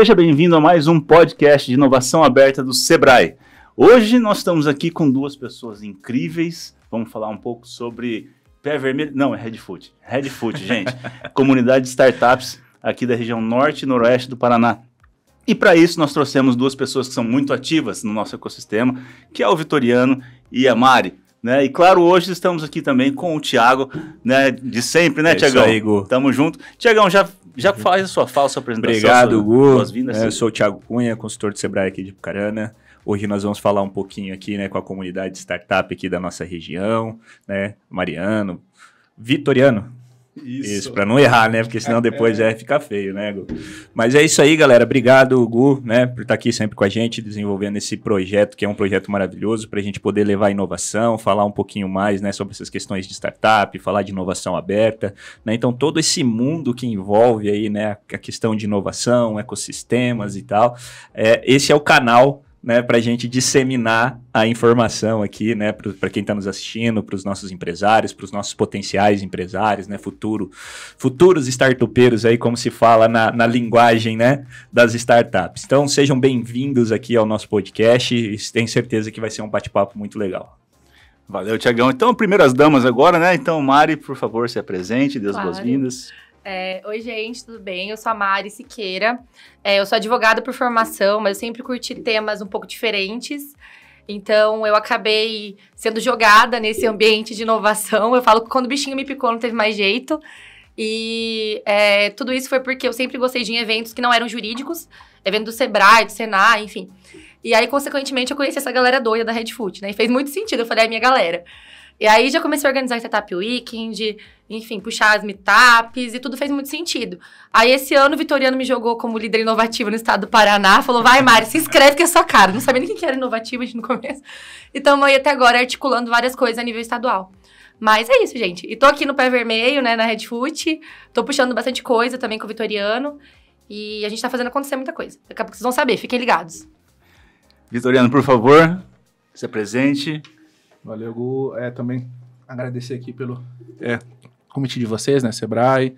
Seja bem-vindo a mais um podcast de inovação aberta do Sebrae. Hoje nós estamos aqui com duas pessoas incríveis. Vamos falar um pouco sobre pé vermelho. Não, é Red Food. Red Food, gente. comunidade de startups aqui da região norte e noroeste do Paraná. E para isso nós trouxemos duas pessoas que são muito ativas no nosso ecossistema, que é o Vitoriano e a Mari. Né? E claro, hoje estamos aqui também com o Tiago, né? De sempre, né, é Tiagão? Tamo junto. Tiagão, já já faz a sua falsa apresentação. Obrigado, Gu. É, eu sou o Thiago Cunha, consultor do Sebrae aqui de Pucarana. Hoje nós vamos falar um pouquinho aqui né, com a comunidade startup aqui da nossa região, né? Mariano, Vitoriano, isso. isso para não errar, né? Porque senão depois é. fica feio, né, Gu? Mas é isso aí, galera. Obrigado, Gu, né, por estar tá aqui sempre com a gente, desenvolvendo esse projeto, que é um projeto maravilhoso, para a gente poder levar inovação, falar um pouquinho mais, né, sobre essas questões de startup, falar de inovação aberta, né? Então, todo esse mundo que envolve aí, né, a questão de inovação, ecossistemas e tal, é, esse é o canal né, para a gente disseminar a informação aqui, né, para quem está nos assistindo, para os nossos empresários, para os nossos potenciais empresários, né, futuro, futuros startupeiros aí, como se fala na, na linguagem, né, das startups. Então, sejam bem-vindos aqui ao nosso podcast e tenho certeza que vai ser um bate-papo muito legal. Valeu, Tiagão. Então, primeiras damas agora, né? Então, Mari, por favor, se apresente, Deus claro. boas-vindas. É, Oi, gente, tudo bem? Eu sou a Mari Siqueira. É, eu sou advogada por formação, mas eu sempre curti temas um pouco diferentes. Então, eu acabei sendo jogada nesse ambiente de inovação. Eu falo que quando o bichinho me picou, não teve mais jeito. E é, tudo isso foi porque eu sempre gostei de eventos que não eram jurídicos eventos do Sebrae, do Senar, enfim. E aí, consequentemente, eu conheci essa galera doida da Red Foot, né? E fez muito sentido. Eu falei, é a minha galera. E aí já comecei a organizar Startup Weekend, enfim, puxar as meetups e tudo fez muito sentido. Aí esse ano o Vitoriano me jogou como líder inovativo no estado do Paraná, falou: vai, Mari, se inscreve que é sua cara. Não sabia nem quem era inovativo no começo. E estamos aí até agora articulando várias coisas a nível estadual. Mas é isso, gente. E tô aqui no Pé Vermelho, né, na Red Foot. Tô puxando bastante coisa também com o Vitoriano. E a gente tá fazendo acontecer muita coisa. Daqui a pouco vocês vão saber, fiquem ligados. Vitoriano, por favor, se apresente. É Valeu, Gu. É, também agradecer aqui pelo é, convite de vocês, né, Sebrae.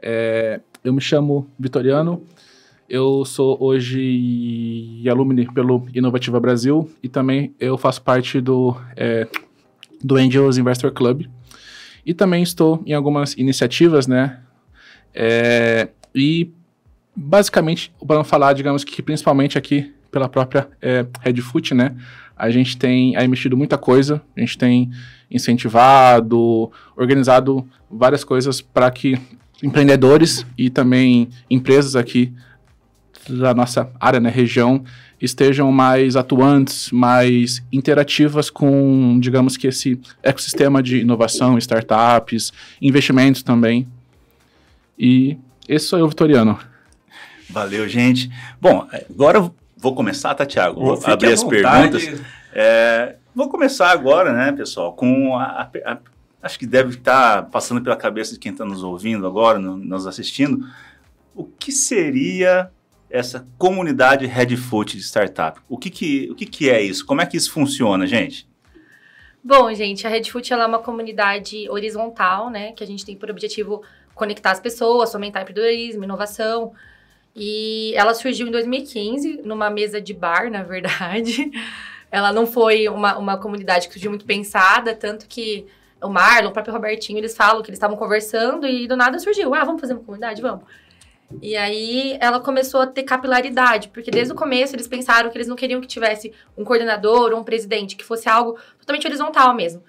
É, eu me chamo Vitoriano, eu sou hoje alumni pelo Inovativa Brasil e também eu faço parte do, é, do Angels Investor Club. E também estou em algumas iniciativas, né? É, e basicamente, para não falar, digamos que principalmente aqui pela própria é, Redfoot, né? a gente tem investido é muita coisa, a gente tem incentivado, organizado várias coisas para que empreendedores e também empresas aqui da nossa área, né, região, estejam mais atuantes, mais interativas com, digamos que esse ecossistema de inovação, startups, investimentos também. E esse sou eu, Vitoriano. Valeu, gente. Bom, agora Vou começar, tá, Tiago? Vou Fique abrir as perguntas. É, vou começar agora, né, pessoal, com a, a, a acho que deve estar tá passando pela cabeça de quem está nos ouvindo agora, no, nos assistindo, o que seria essa comunidade Redfoot de startup? O que que, o que que é isso? Como é que isso funciona, gente? Bom, gente, a Redfoot ela é uma comunidade horizontal, né, que a gente tem por objetivo conectar as pessoas, fomentar empreendedorismo, inovação, e ela surgiu em 2015, numa mesa de bar, na verdade. Ela não foi uma, uma comunidade que surgiu muito pensada, tanto que o Marlon, o próprio Robertinho, eles falam que eles estavam conversando e do nada surgiu. Ah, vamos fazer uma comunidade? Vamos. E aí ela começou a ter capilaridade, porque desde o começo eles pensaram que eles não queriam que tivesse um coordenador ou um presidente, que fosse algo totalmente horizontal mesmo.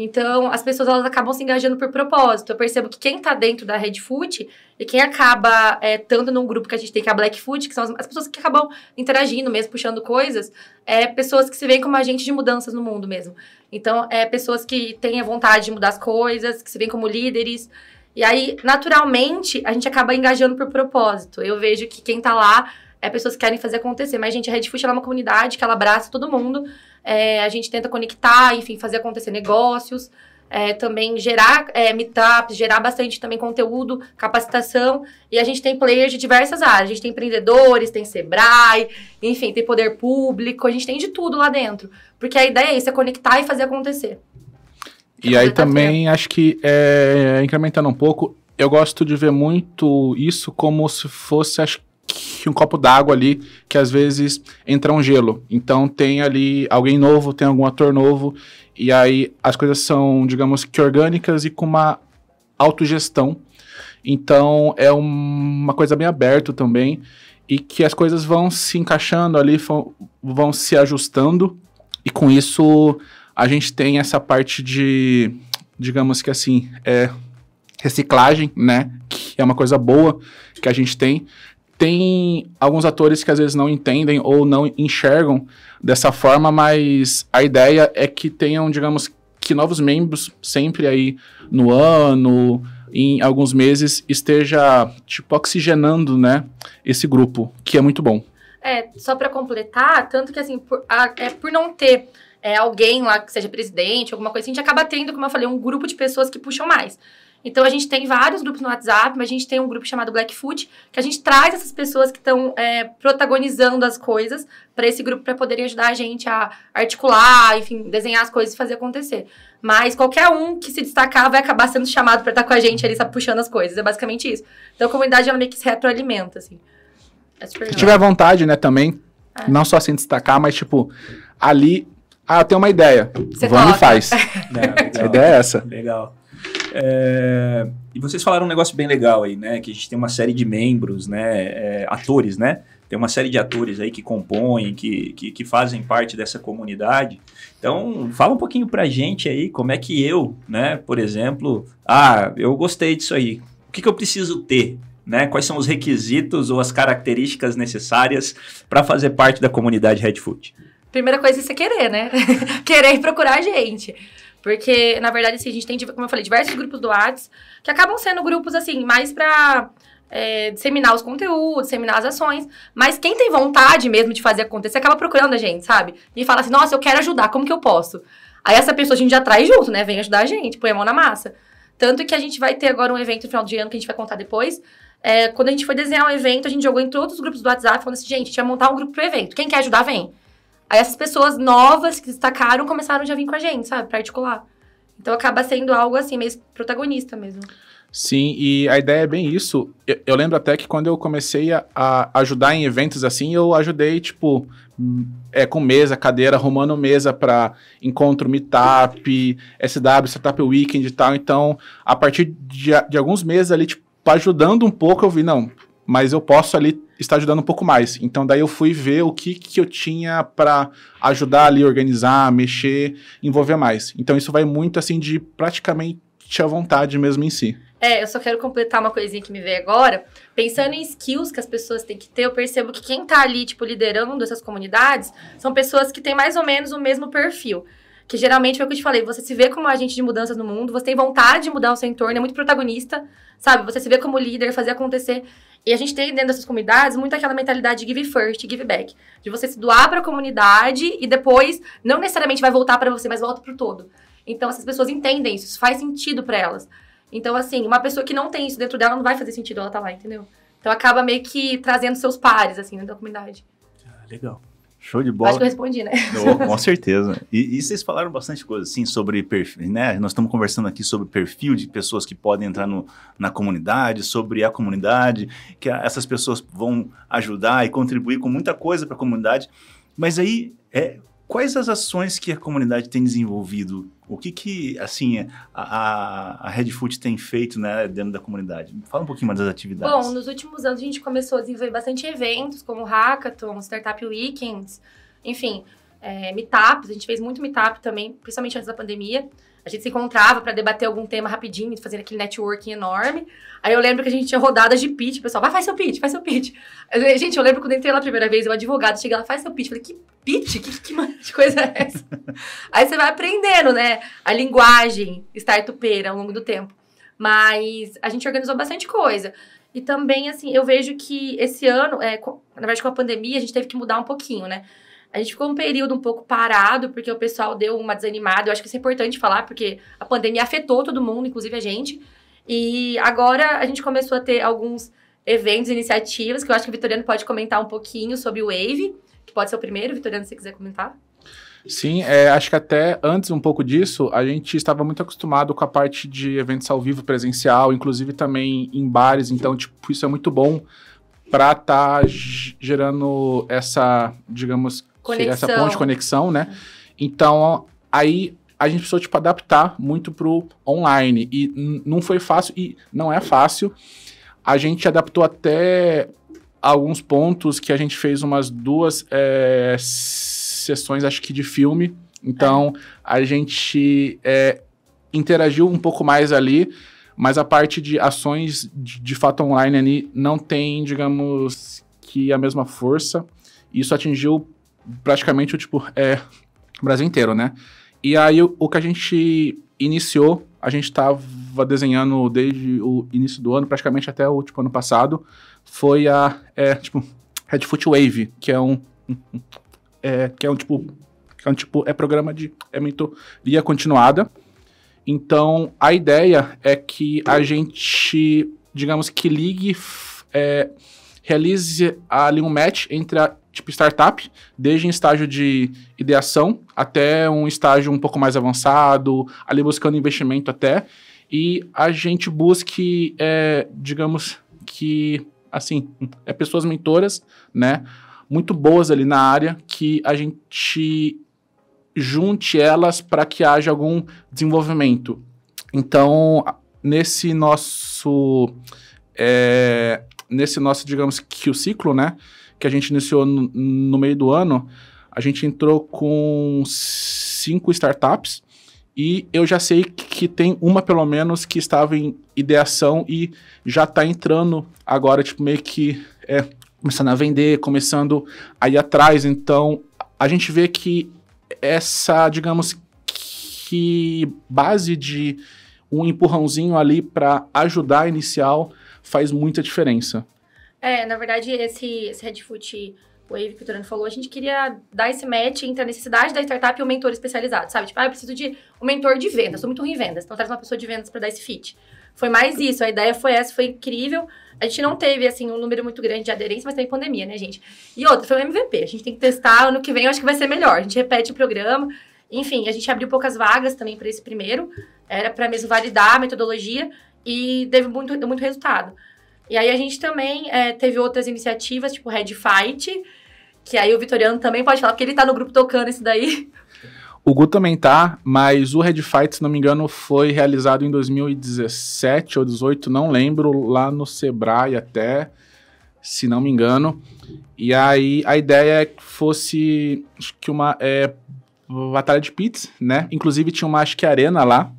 Então, as pessoas elas acabam se engajando por propósito. Eu percebo que quem está dentro da Red Food e quem acaba é, estando num grupo que a gente tem, que é a Black Food, que são as, as pessoas que acabam interagindo mesmo, puxando coisas, é pessoas que se veem como agentes de mudanças no mundo mesmo. Então, é pessoas que têm a vontade de mudar as coisas, que se veem como líderes. E aí, naturalmente, a gente acaba engajando por propósito. Eu vejo que quem está lá é pessoas que querem fazer acontecer. Mas, gente, a Redfish é uma comunidade que ela abraça todo mundo. É, a gente tenta conectar, enfim, fazer acontecer negócios. É, também gerar é, meetups, gerar bastante também conteúdo, capacitação. E a gente tem players de diversas áreas. A gente tem empreendedores, tem Sebrae, enfim, tem poder público. A gente tem de tudo lá dentro. Porque a ideia é isso, é conectar e fazer acontecer. E aí então, tá também tempo. acho que é, incrementando um pouco, eu gosto de ver muito isso como se fosse, acho um copo d'água ali que às vezes entra um gelo. Então tem ali alguém novo, tem algum ator novo, e aí as coisas são, digamos que orgânicas e com uma autogestão. Então é um, uma coisa bem aberta também e que as coisas vão se encaixando ali, vão, se ajustando e com isso a gente tem essa parte de, digamos que assim, é reciclagem, né? Que é uma coisa boa que a gente tem tem alguns atores que às vezes não entendem ou não enxergam dessa forma, mas a ideia é que tenham, digamos, que novos membros sempre aí no ano, em alguns meses, esteja tipo oxigenando, né, esse grupo, que é muito bom. É, só para completar, tanto que assim, por, a, é, por não ter é, alguém lá que seja presidente, alguma coisa assim, a gente acaba tendo, como eu falei, um grupo de pessoas que puxam mais. Então a gente tem vários grupos no WhatsApp, mas a gente tem um grupo chamado Blackfoot, que a gente traz essas pessoas que estão é, protagonizando as coisas para esse grupo para poderem ajudar a gente a articular, enfim, desenhar as coisas e fazer acontecer. Mas qualquer um que se destacar vai acabar sendo chamado para estar com a gente ali, sabe, puxando as coisas. É basicamente isso. Então a comunidade ela meio que se retroalimenta, assim. É super se legal. tiver vontade, né, também, é. não só se destacar, mas tipo, ali ah, eu tenho uma ideia. Você Vamos e faz. a ideia é essa. Legal. É... E vocês falaram um negócio bem legal aí, né? Que a gente tem uma série de membros, né? É, atores, né? Tem uma série de atores aí que compõem, que, que, que, fazem parte dessa comunidade. Então, fala um pouquinho pra gente aí como é que eu, né? Por exemplo, ah, eu gostei disso aí. O que, que eu preciso ter? Né? Quais são os requisitos ou as características necessárias para fazer parte da comunidade Redfoot? Primeira coisa é você querer, né? querer procurar a gente. Porque, na verdade, assim, a gente tem, como eu falei, diversos grupos do Arts que acabam sendo grupos, assim, mais pra é, disseminar os conteúdos, disseminar as ações. Mas quem tem vontade mesmo de fazer acontecer, acaba procurando a gente, sabe? E fala assim, nossa, eu quero ajudar, como que eu posso? Aí essa pessoa a gente já traz junto, né? Vem ajudar a gente, põe a mão na massa. Tanto que a gente vai ter agora um evento no final de ano que a gente vai contar depois. É, quando a gente foi desenhar o um evento, a gente jogou em todos os grupos do WhatsApp falando assim, gente, a gente vai montar um grupo pro evento. Quem quer ajudar, vem. Aí essas pessoas novas que destacaram começaram já a vir com a gente, sabe? Pra articular. Então acaba sendo algo assim, meio protagonista mesmo. Sim, e a ideia é bem isso. Eu, eu lembro até que quando eu comecei a, a, ajudar em eventos assim, eu ajudei, tipo, é com mesa, cadeira, arrumando mesa para encontro meetup, SW, Startup Weekend e tal. Então, a partir de, de alguns meses ali, tipo, ajudando um pouco, eu vi, não, mas eu posso ali estar ajudando um pouco mais. Então daí eu fui ver o que, que eu tinha para ajudar ali, organizar, mexer, envolver mais. Então isso vai muito assim de praticamente a vontade mesmo em si. É, eu só quero completar uma coisinha que me veio agora. Pensando em skills que as pessoas têm que ter, eu percebo que quem está ali, tipo, liderando essas comunidades, são pessoas que têm mais ou menos o mesmo perfil que geralmente foi o que eu te falei, você se vê como agente de mudanças no mundo, você tem vontade de mudar o seu entorno, é muito protagonista, sabe? Você se vê como líder, fazer acontecer. E a gente tem dentro dessas comunidades muito aquela mentalidade de give first, give back. De você se doar para a comunidade e depois não necessariamente vai voltar para você, mas volta para o todo. Então essas pessoas entendem isso, faz sentido para elas. Então, assim, uma pessoa que não tem isso dentro dela não vai fazer sentido ela tá lá, entendeu? Então acaba meio que trazendo seus pares, assim, dentro da comunidade. Ah, legal. Show de bola. Acho que eu respondi, né? Oh, com certeza. E, e, vocês falaram bastante coisa, assim, sobre perfil, né? Nós estamos conversando aqui sobre perfil de pessoas que podem entrar no, na comunidade, sobre a comunidade, que a, essas pessoas vão ajudar e contribuir com muita coisa para a comunidade. Mas aí, é, quais as ações que a comunidade tem desenvolvido? O que que, assim, a, a Red Food tem feito né, dentro da comunidade? Fala um pouquinho mais das atividades. Bom, nos últimos anos a gente começou a desenvolver bastante eventos, como Hackathon, startup weekends, enfim, é, meetups. A gente fez muito meetup também, principalmente antes da pandemia. A gente se encontrava para debater algum tema rapidinho, fazendo aquele networking enorme. Aí eu lembro que a gente tinha rodadas de pitch, o pessoal, vai, faz seu pitch, faz seu pitch. Eu, gente, eu lembro quando entrei lá a primeira vez, o um advogado chega lá, faz seu pitch. Eu falei, que pitch? Que, que, que coisa é essa? Aí você vai aprendendo, né? A linguagem startupeira ao longo do tempo. Mas a gente organizou bastante coisa. E também, assim, eu vejo que esse ano, é, na verdade, com a pandemia, a gente teve que mudar um pouquinho, né? A gente ficou um período um pouco parado, porque o pessoal deu uma desanimada. Eu acho que isso é importante falar, porque a pandemia afetou todo mundo, inclusive a gente. E agora a gente começou a ter alguns eventos, iniciativas, que eu acho que o Vitoriano pode comentar um pouquinho sobre o Wave, que pode ser o primeiro, Vitoriano, se você quiser comentar. Sim, é, acho que até antes um pouco disso, a gente estava muito acostumado com a parte de eventos ao vivo presencial, inclusive também em bares, então, tipo, isso é muito bom para estar tá gerando essa, digamos, Conexão. Essa ponte de conexão, né? Então, aí a gente precisou, tipo, adaptar muito pro online. E não foi fácil, e não é fácil. A gente adaptou até alguns pontos que a gente fez umas duas é, sessões, acho que de filme. Então, é. a gente é, interagiu um pouco mais ali, mas a parte de ações de, de fato online ali não tem, digamos, que a mesma força. Isso atingiu praticamente o tipo, é, o Brasil inteiro, né? E aí o, o que a gente iniciou, a gente estava desenhando desde o início do ano, praticamente até o tipo, ano passado, foi a é, tipo, Red Foot Wave, que é um, é, que é um tipo que é um tipo é programa de é mentoria continuada. Então a ideia é que a gente, digamos que ligue, é, realize ali um match entre a tipo startup, desde um estágio de ideação até um estágio um pouco mais avançado, ali buscando investimento até. E a gente busque, é, digamos que, assim, é pessoas mentoras, né? Muito boas ali na área, que a gente junte elas para que haja algum desenvolvimento. Então, nesse nosso. É, nesse nosso, digamos que o ciclo, né? que a gente iniciou no, no meio do ano, a gente entrou com cinco startups e eu já sei que tem uma pelo menos que estava em ideação e já está entrando agora, tipo, meio que é, começando a vender, começando a ir atrás. Então, a gente vê que essa, digamos, que base de um empurrãozinho ali para ajudar a inicial faz muita diferença. É, na verdade, esse, esse Red Foot Wave que o Turano falou, a gente queria dar esse match entre a necessidade da startup e o mentor especializado, sabe? Tipo, ah, eu preciso de um mentor de vendas, sou muito ruim em vendas, então traz uma pessoa de vendas para dar esse fit. Foi mais isso, a ideia foi essa, foi incrível. A gente não teve, assim, um número muito grande de aderência, mas também pandemia, né, gente? E outra, foi o MVP, a gente tem que testar, ano que vem eu acho que vai ser melhor, a gente repete o programa. Enfim, a gente abriu poucas vagas também para esse primeiro, era para mesmo validar a metodologia e teve muito, muito resultado. E aí a gente também é, teve outras iniciativas, tipo Red Fight, que aí o Vitoriano também pode falar, porque ele tá no grupo tocando isso daí. O Gu também tá, mas o Red Fight, se não me engano, foi realizado em 2017 ou 2018 não lembro, lá no Sebrae até, se não me engano. E aí a ideia é que fosse acho que uma é, batalha de pits, né? Inclusive tinha uma acho que arena lá.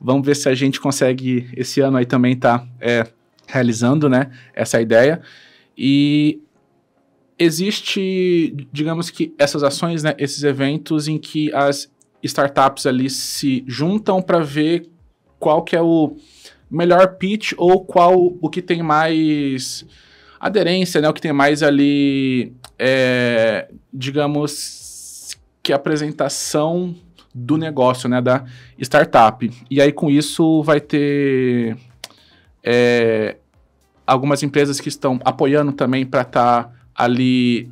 Vamos ver se a gente consegue esse ano aí também tá é, realizando, né, essa ideia. E existe, digamos que essas ações, né, esses eventos em que as startups ali se juntam para ver qual que é o melhor pitch ou qual o que tem mais aderência, né, o que tem mais ali, é, digamos que apresentação do negócio, né, da startup. E aí com isso vai ter é, algumas empresas que estão apoiando também para estar tá ali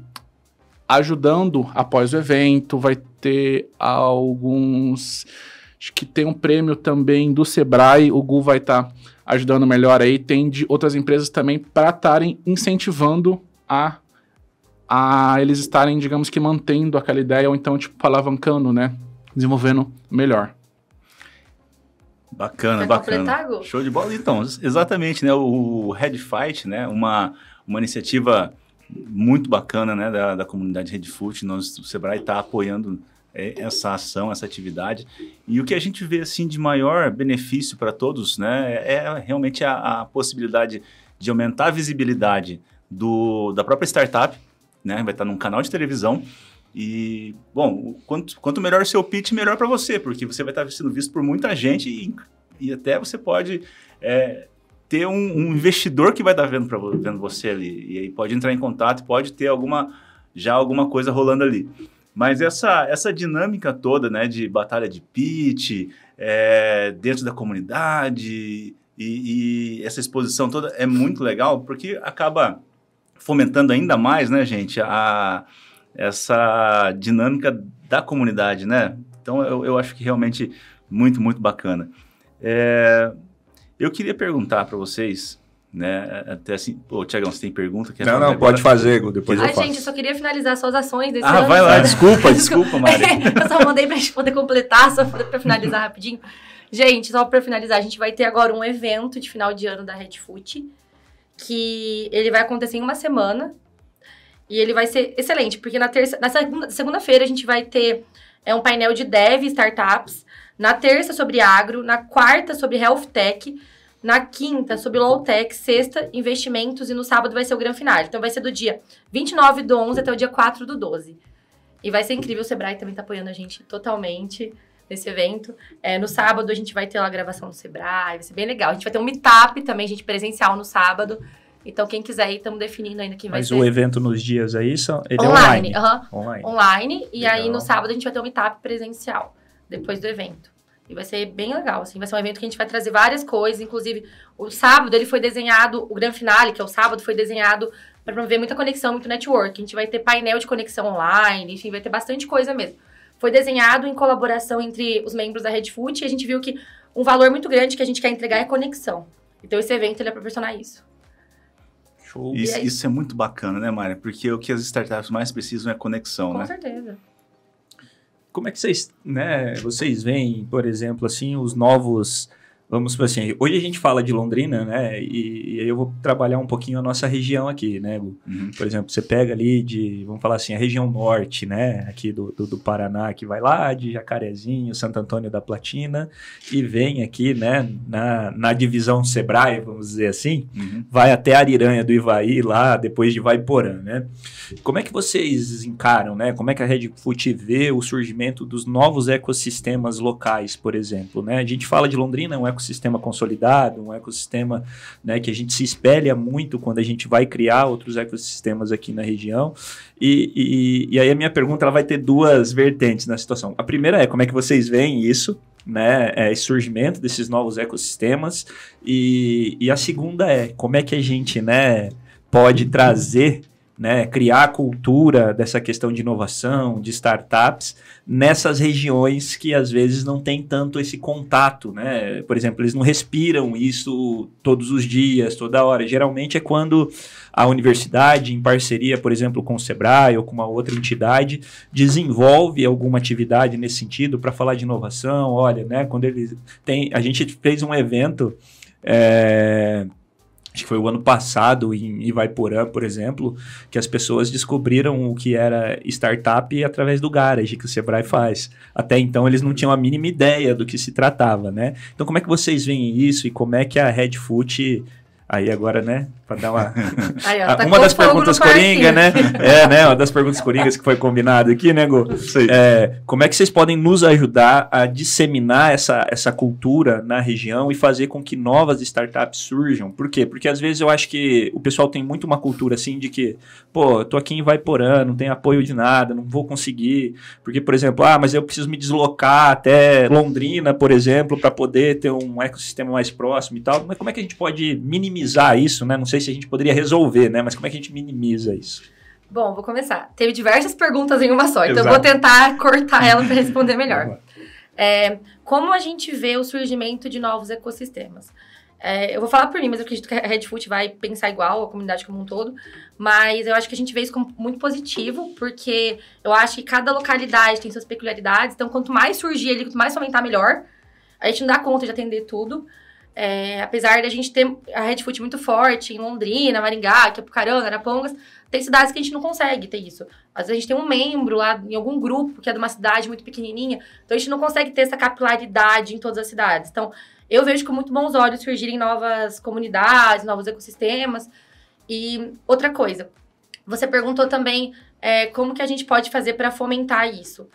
ajudando após o evento, vai ter alguns acho que tem um prêmio também do Sebrae, o Gu vai estar tá ajudando melhor aí, tem de outras empresas também para estarem incentivando a a eles estarem, digamos que mantendo aquela ideia ou então tipo alavancando, né, desenvolvendo melhor. Bacana, bacana. Show de bola. Então, exatamente, né? O Red Fight, né? Uma, uma iniciativa muito bacana, né? Da, da comunidade Red Foot. Nós, o Sebrae está apoiando é, essa ação, essa atividade. E o que a gente vê, assim, de maior benefício para todos, né? É, é realmente a, a possibilidade de aumentar a visibilidade do, da própria startup, né? Vai estar tá num canal de televisão e, bom, quanto, quanto melhor o seu pitch, melhor para você, porque você vai estar tá sendo visto por muita gente e, e até você pode é, ter um, um, investidor que vai estar tá vendo, pra, vendo você ali. E aí pode entrar em contato, pode ter alguma já alguma coisa rolando ali. Mas essa, essa dinâmica toda, né, de batalha de pitch, é, dentro da comunidade e, e, essa exposição toda é muito legal porque acaba fomentando ainda mais, né, gente, a, essa dinâmica da comunidade, né? Então, eu, eu acho que realmente muito, muito bacana. É, eu queria perguntar para vocês, né? É, até assim, pô, Tiagão, você tem pergunta? Quer não, não, agora? pode fazer, depois ah, eu faço. gente, eu só queria finalizar suas ações desse Ah, ano. vai lá, desculpa, desculpa, Mari. eu só mandei para poder completar, só para finalizar rapidinho. Gente, só para finalizar, a gente vai ter agora um evento de final de ano da Red Foot, que ele vai acontecer em uma semana, e ele vai ser excelente, porque na, terça, na segunda, segunda-feira a gente vai ter é um painel de dev startups, na terça sobre agro, na quarta sobre health tech, na quinta sobre low tech, sexta investimentos e no sábado vai ser o grande final. Então vai ser do dia 29 do 11 até o dia 4 do 12. E vai ser incrível, o Sebrae também está apoiando a gente totalmente nesse evento. É, no sábado a gente vai ter uma a gravação do Sebrae, vai ser bem legal. A gente vai ter um meetup também, gente, presencial no sábado. Então, quem quiser aí, estamos definindo ainda quem vai Mas ser. Mas o evento nos dias aí, isso? ele online, é online? Uhum. Online. Online. E legal. aí, no sábado, a gente vai ter um meetup presencial, depois do evento. E vai ser bem legal, assim. Vai ser um evento que a gente vai trazer várias coisas. Inclusive, o sábado, ele foi desenhado... O grande Finale, que é o sábado, foi desenhado para promover muita conexão, muito network. A gente vai ter painel de conexão online. Enfim, vai ter bastante coisa mesmo. Foi desenhado em colaboração entre os membros da Red Food. E a gente viu que um valor muito grande que a gente quer entregar é conexão. Então, esse evento, ele é proporcionar isso. Show. Isso, aí... isso é muito bacana, né, Mária? Porque o que as startups mais precisam é conexão, Com né? Com certeza. Como é que vocês, né, vocês veem, por exemplo, assim, os novos vamos para assim, hoje a gente fala de Londrina, né? E, e, aí eu vou trabalhar um pouquinho a nossa região aqui, né? Uhum. Por exemplo, você pega ali de, vamos falar assim, a região norte, né? Aqui do, do, do, Paraná, que vai lá de Jacarezinho, Santo Antônio da Platina, e vem aqui, né? Na, na divisão Sebrae, vamos dizer assim, uhum. vai até Ariranha do Ivaí, lá depois de Vaiporã, né? Como é que vocês encaram, né? Como é que a Red Fute vê o surgimento dos novos ecossistemas locais, por exemplo, né? A gente fala de Londrina, é um ecossistema ecossistema consolidado, um ecossistema né, que a gente se espelha muito quando a gente vai criar outros ecossistemas aqui na região. E, e, e aí a minha pergunta ela vai ter duas vertentes na situação. A primeira é como é que vocês veem isso, né, é, surgimento desses novos ecossistemas, e, e a segunda é como é que a gente né, pode trazer né, criar a cultura dessa questão de inovação, de startups, nessas regiões que às vezes não tem tanto esse contato, né? Por exemplo, eles não respiram isso todos os dias, toda hora. Geralmente é quando a universidade, em parceria, por exemplo, com o Sebrae ou com uma outra entidade, desenvolve alguma atividade nesse sentido para falar de inovação. Olha, né? Quando eles tem, a gente fez um evento é, acho que foi o ano passado em Ivaiporã, por exemplo, que as pessoas descobriram o que era startup através do garage que o Sebrae faz. Até então eles não tinham a mínima ideia do que se tratava, né? Então como é que vocês veem isso e como é que a Redfoot Aí agora, né, para dar uma. Aí, ó, ah, tá uma das perguntas Coringa, né? É, né? Uma das perguntas Coringas que foi combinado aqui, né, Gô? É, como é que vocês podem nos ajudar a disseminar essa, essa cultura na região e fazer com que novas startups surjam? Por quê? Porque às vezes eu acho que o pessoal tem muito uma cultura assim de que, pô, eu tô aqui em Vaiporã, não tem apoio de nada, não vou conseguir. Porque, por exemplo, ah, mas eu preciso me deslocar até Londrina, por exemplo, para poder ter um ecossistema mais próximo e tal. Mas como é que a gente pode minimizar? minimizar isso, né? Não sei se a gente poderia resolver, né? Mas como é que a gente minimiza isso? Bom, vou começar. Teve diversas perguntas em uma só, então eu vou tentar cortar ela para responder melhor. É, como a gente vê o surgimento de novos ecossistemas? É, eu vou falar por mim, mas eu acredito que a Red Food vai pensar igual, a comunidade como um todo. Mas eu acho que a gente vê isso como muito positivo, porque eu acho que cada localidade tem suas peculiaridades. Então, quanto mais surgir ali, quanto mais fomentar, melhor. A gente não dá conta de atender tudo. É, apesar da gente ter a Red Foot muito forte em Londrina, Maringá, Capucarana, Arapongas, tem cidades que a gente não consegue ter isso. Às vezes a gente tem um membro lá em algum grupo que é de uma cidade muito pequenininha, então a gente não consegue ter essa capilaridade em todas as cidades. Então, eu vejo com muito bons olhos surgirem novas comunidades, novos ecossistemas. E outra coisa, você perguntou também é, como que a gente pode fazer para fomentar isso.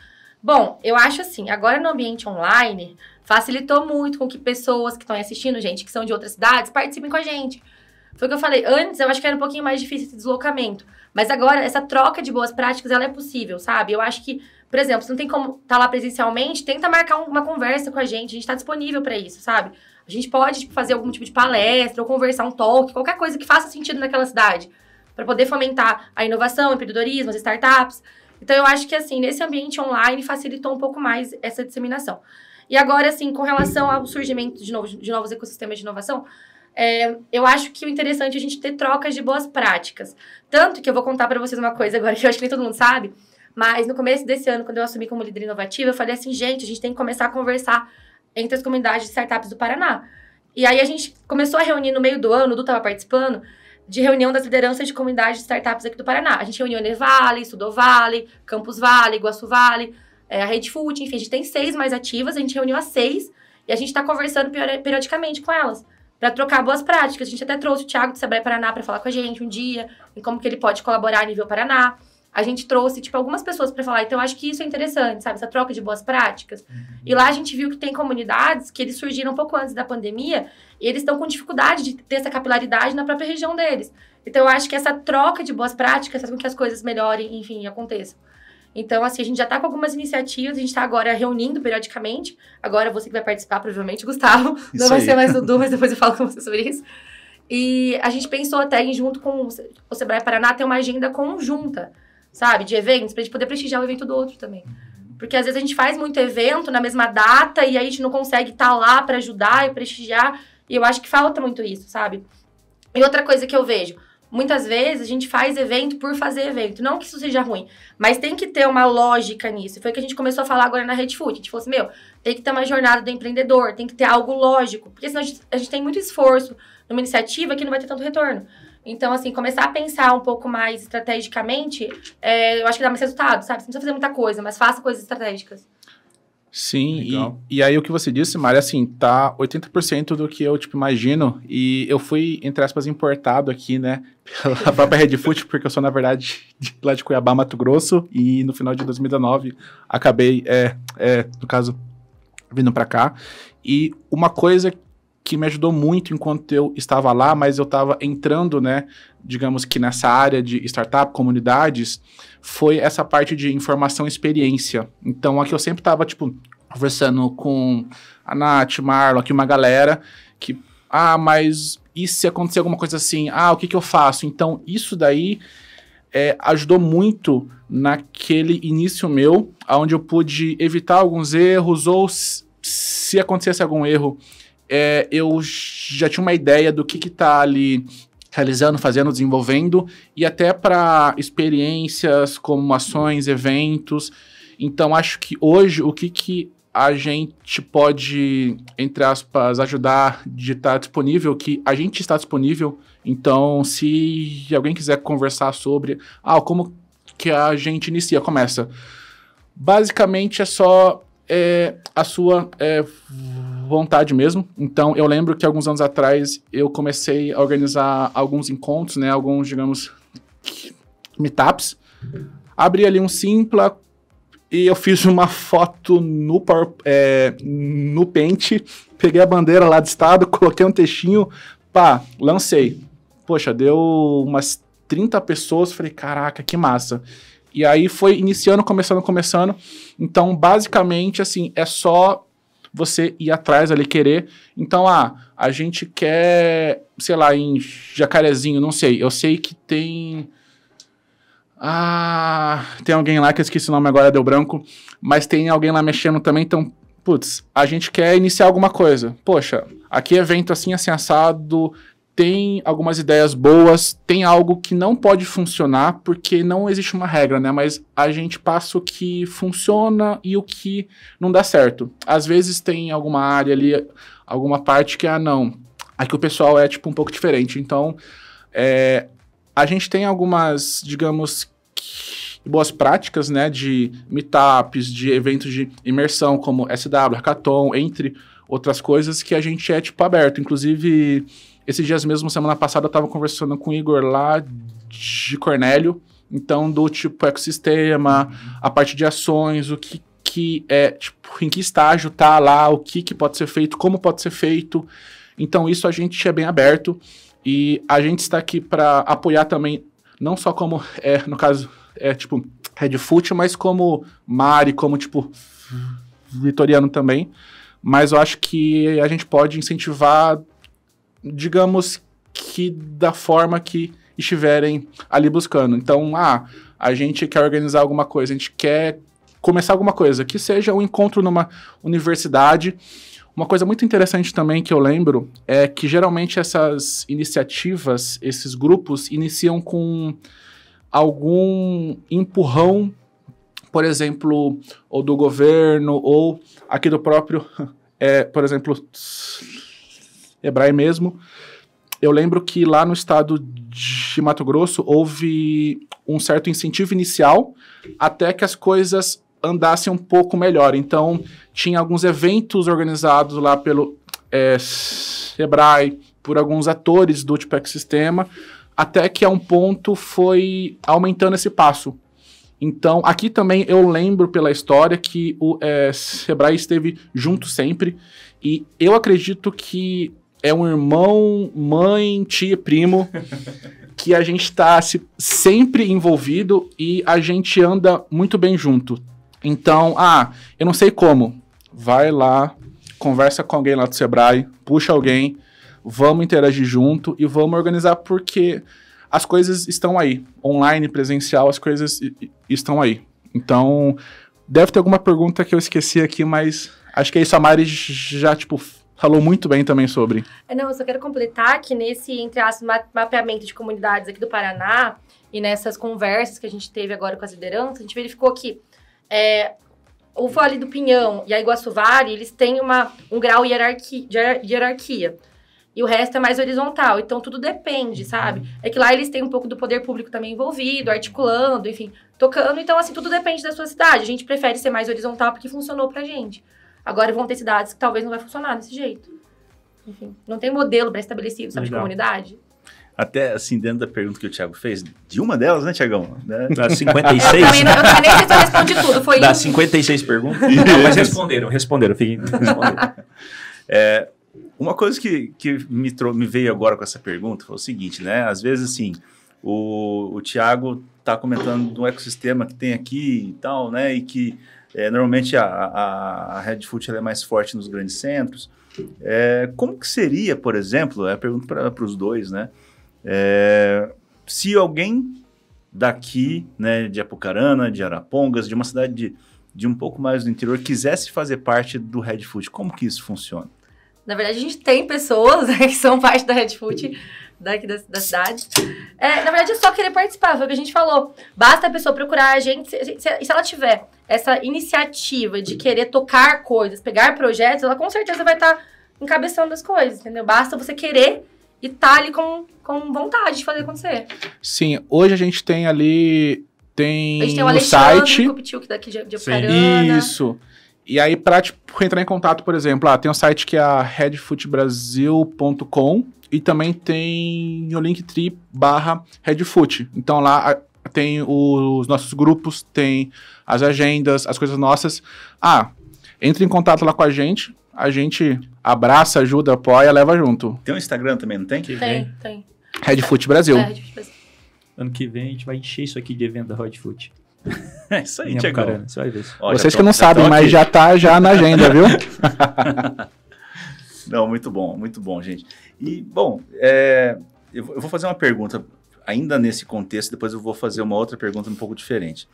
Bom, eu acho assim, agora no ambiente online, Facilitou muito com que pessoas que estão assistindo, gente, que são de outras cidades, participem com a gente. Foi o que eu falei. Antes, eu acho que era um pouquinho mais difícil esse deslocamento. Mas agora, essa troca de boas práticas, ela é possível, sabe? Eu acho que, por exemplo, se não tem como estar tá lá presencialmente, tenta marcar uma conversa com a gente. A gente está disponível para isso, sabe? A gente pode tipo, fazer algum tipo de palestra ou conversar um talk, qualquer coisa que faça sentido naquela cidade. para poder fomentar a inovação, o empreendedorismo, as startups. Então, eu acho que, assim, nesse ambiente online facilitou um pouco mais essa disseminação. E agora, assim, com relação ao surgimento de novos, de novos ecossistemas de inovação, é, eu acho que o interessante é a gente ter trocas de boas práticas. Tanto que eu vou contar para vocês uma coisa agora que eu acho que nem todo mundo sabe, mas no começo desse ano, quando eu assumi como líder inovativa, eu falei assim, gente, a gente tem que começar a conversar entre as comunidades de startups do Paraná. E aí a gente começou a reunir no meio do ano, o Du estava participando, de reunião das lideranças de comunidades de startups aqui do Paraná. A gente reuniu Nevale, Sudovale, Campus Vale, Iguaçu Vale, é, a Rede Food, enfim, a gente tem seis mais ativas, a gente reuniu as seis e a gente está conversando periodicamente com elas para trocar boas práticas. A gente até trouxe o Thiago do Sebrae Paraná para falar com a gente um dia e como que ele pode colaborar a nível Paraná. A gente trouxe, tipo, algumas pessoas para falar. Então, eu acho que isso é interessante, sabe? Essa troca de boas práticas. Uhum. E lá a gente viu que tem comunidades que eles surgiram um pouco antes da pandemia e eles estão com dificuldade de ter essa capilaridade na própria região deles. Então, eu acho que essa troca de boas práticas faz com que as coisas melhorem, enfim, aconteçam. Então, assim, a gente já está com algumas iniciativas, a gente está agora reunindo periodicamente. Agora você que vai participar, provavelmente, Gustavo. Isso não vai aí. ser mais Dudu, mas depois eu falo com você sobre isso. E a gente pensou até em, junto com o Sebrae Paraná, ter uma agenda conjunta, sabe? De eventos, para a gente poder prestigiar o evento do outro também. Uhum. Porque às vezes a gente faz muito evento na mesma data e aí a gente não consegue estar tá lá para ajudar e prestigiar. E eu acho que falta muito isso, sabe? E outra coisa que eu vejo, Muitas vezes a gente faz evento por fazer evento. Não que isso seja ruim, mas tem que ter uma lógica nisso. Foi o que a gente começou a falar agora na Red Food. A gente falou assim, meu, tem que ter uma jornada do empreendedor, tem que ter algo lógico. Porque senão a gente, a gente tem muito esforço numa iniciativa que não vai ter tanto retorno. Então, assim, começar a pensar um pouco mais estrategicamente, é, eu acho que dá mais resultado, sabe? Você não precisa fazer muita coisa, mas faça coisas estratégicas. Sim, e, e, aí o que você disse, Mário, assim, tá 80% do que eu, tipo, imagino, e eu fui, entre aspas, importado aqui, né, pela própria Redfoot, porque eu sou, na verdade, de, lá de Cuiabá, Mato Grosso, e no final de 2019 acabei, é, é no caso, vindo para cá, e uma coisa que me ajudou muito enquanto eu estava lá, mas eu estava entrando, né, digamos que nessa área de startup, comunidades, foi essa parte de informação e experiência. Então, aqui eu sempre tava, tipo, conversando com a Nath, Marlon, aqui uma galera que, ah, mas e se acontecer alguma coisa assim? Ah, o que, que eu faço? Então, isso daí é, ajudou muito naquele início meu, onde eu pude evitar alguns erros ou se acontecesse algum erro, é, eu já tinha uma ideia do que está ali realizando, fazendo, desenvolvendo, e até para experiências como ações, eventos. Então, acho que hoje o que, que a gente pode, entre aspas, ajudar de estar disponível, que a gente está disponível. Então, se alguém quiser conversar sobre ah, como que a gente inicia, começa. Basicamente é só é, a sua é, vontade mesmo. Então, eu lembro que alguns anos atrás eu comecei a organizar alguns encontros, né? Alguns, digamos, meetups. Abri ali um Simpla e eu fiz uma foto no, power, é, no Paint, peguei a bandeira lá do estado, coloquei um textinho, pá, lancei. Poxa, deu umas 30 pessoas, falei, caraca, que massa. E aí foi iniciando, começando, começando. Então, basicamente, assim, é só você ir atrás ali, querer. Então, ah, a gente quer, sei lá, em Jacarezinho, não sei. Eu sei que tem. Ah, tem alguém lá que eu esqueci o nome agora, deu branco. Mas tem alguém lá mexendo também, então putz, a gente quer iniciar alguma coisa. Poxa, aqui é evento assim, assim, assado, tem algumas ideias boas, tem algo que não pode funcionar, porque não existe uma regra, né? Mas a gente passa o que funciona e o que não dá certo. Às vezes tem alguma área ali, alguma parte que, ah, não, aqui o pessoal é, tipo, um pouco diferente. Então, é, a gente tem algumas, digamos, boas práticas, né, de meetups, de eventos de imersão, como SW, Hackathon, entre outras coisas, que a gente é, tipo, aberto. Inclusive esses dias mesmo, semana passada, eu tava conversando com o Igor lá de Cornélio. Então, do tipo ecossistema, a parte de ações, o que, que é, tipo, em que estágio tá lá, o que, que pode ser feito, como pode ser feito. Então, isso a gente é bem aberto e a gente está aqui para apoiar também, não só como, é, no caso, é tipo, Red Foot, mas como Mari, como tipo, Vitoriano também. Mas eu acho que a gente pode incentivar digamos que da forma que estiverem ali buscando. Então, ah, a gente quer organizar alguma coisa, a gente quer começar alguma coisa, que seja um encontro numa universidade. Uma coisa muito interessante também que eu lembro é que geralmente essas iniciativas, esses grupos, iniciam com algum empurrão, por exemplo, ou do governo, ou aqui do próprio, é, por exemplo, Hebrae mesmo. Eu lembro que lá no estado de Mato Grosso houve um certo incentivo inicial até que as coisas andassem um pouco melhor. Então, tinha alguns eventos organizados lá pelo é, por alguns atores do Tipex Sistema, até que a um ponto foi aumentando esse passo. Então, aqui também eu lembro pela história que o é, Sebrae esteve junto sempre, e eu acredito que é um irmão, mãe, tia, primo, que a gente está se, sempre envolvido e a gente anda muito bem junto. Então, ah, eu não sei como. Vai lá, conversa com alguém lá do Sebrae, puxa alguém, vamos interagir junto e vamos organizar porque as coisas estão aí. Online, presencial, as coisas estão aí. Então, deve ter alguma pergunta que eu esqueci aqui, mas acho que é isso. A Mari já, tipo, falou muito bem também sobre. É, não, eu só quero completar que nesse, entre as mapeamento de comunidades aqui do Paraná e nessas conversas que a gente teve agora com as lideranças, a gente verificou que é, o Vale do Pinhão e a Iguaçu Vale, eles têm uma, um grau hierarquia, de hierarquia. E o resto é mais horizontal. Então, tudo depende, sabe? É que lá eles têm um pouco do poder público também envolvido, articulando, enfim, tocando. Então, assim, tudo depende da sua cidade. A gente prefere ser mais horizontal porque funcionou pra gente. Agora vão ter cidades que talvez não vai funcionar desse jeito. Enfim, não tem modelo pré-estabelecido, sabe, Legal. de comunidade. Até, assim, dentro da pergunta que o Thiago fez, de uma delas, né, Tiagão? Né? Das 56. eu também, não, eu também nem sei se eu respondi tudo, foi Das 56 perguntas. não, mas responderam, responderam, Responderam. é, uma coisa que, que me, me, veio agora com essa pergunta foi o seguinte, né? Às vezes, assim, o, o Tiago está comentando do ecossistema que tem aqui e tal, né? E que é, normalmente a, a, a Red Foot é mais forte nos grandes centros. É, como que seria, por exemplo, é a pergunta para os dois, né? É, se alguém daqui, né, de Apucarana, de Arapongas, de uma cidade de, de um pouco mais do interior, quisesse fazer parte do Red Foot, como que isso funciona? Na verdade, a gente tem pessoas né, que são parte da Red Foot daqui da, da cidade. É, na verdade, é só querer participar, foi o que a gente falou. Basta a pessoa procurar a gente, se, se, se ela tiver essa iniciativa de querer tocar coisas, pegar projetos, ela com certeza vai estar tá encabeçando as coisas, entendeu? Basta você querer e tá ali com, com vontade de fazer acontecer. Sim, hoje a gente tem ali. Tem, a gente tem o o site. que daqui de, de Sim. Isso. E aí, para tipo, entrar em contato, por exemplo, ah, tem um site que é headfootbrasil.com redfootbrasil.com e também tem o linktree barra headfoot. Então lá tem os nossos grupos, tem as agendas, as coisas nossas. Ah, entre em contato lá com a gente, a gente abraça, ajuda, apoia, leva junto. Tem um Instagram também, não tem? Que tem, vem. tem. Redfoot Brasil. É, Redfoot Brasil. Ano que vem a gente vai encher isso aqui de evento da Redfoot. É isso aí, Tiago. Você vai ver. Ó, Vocês tô, que não sabem, mas já tá já na agenda, viu? não, muito bom, muito bom, gente. E, bom, é, eu vou fazer uma pergunta ainda nesse contexto, depois eu vou fazer uma outra pergunta um pouco diferente.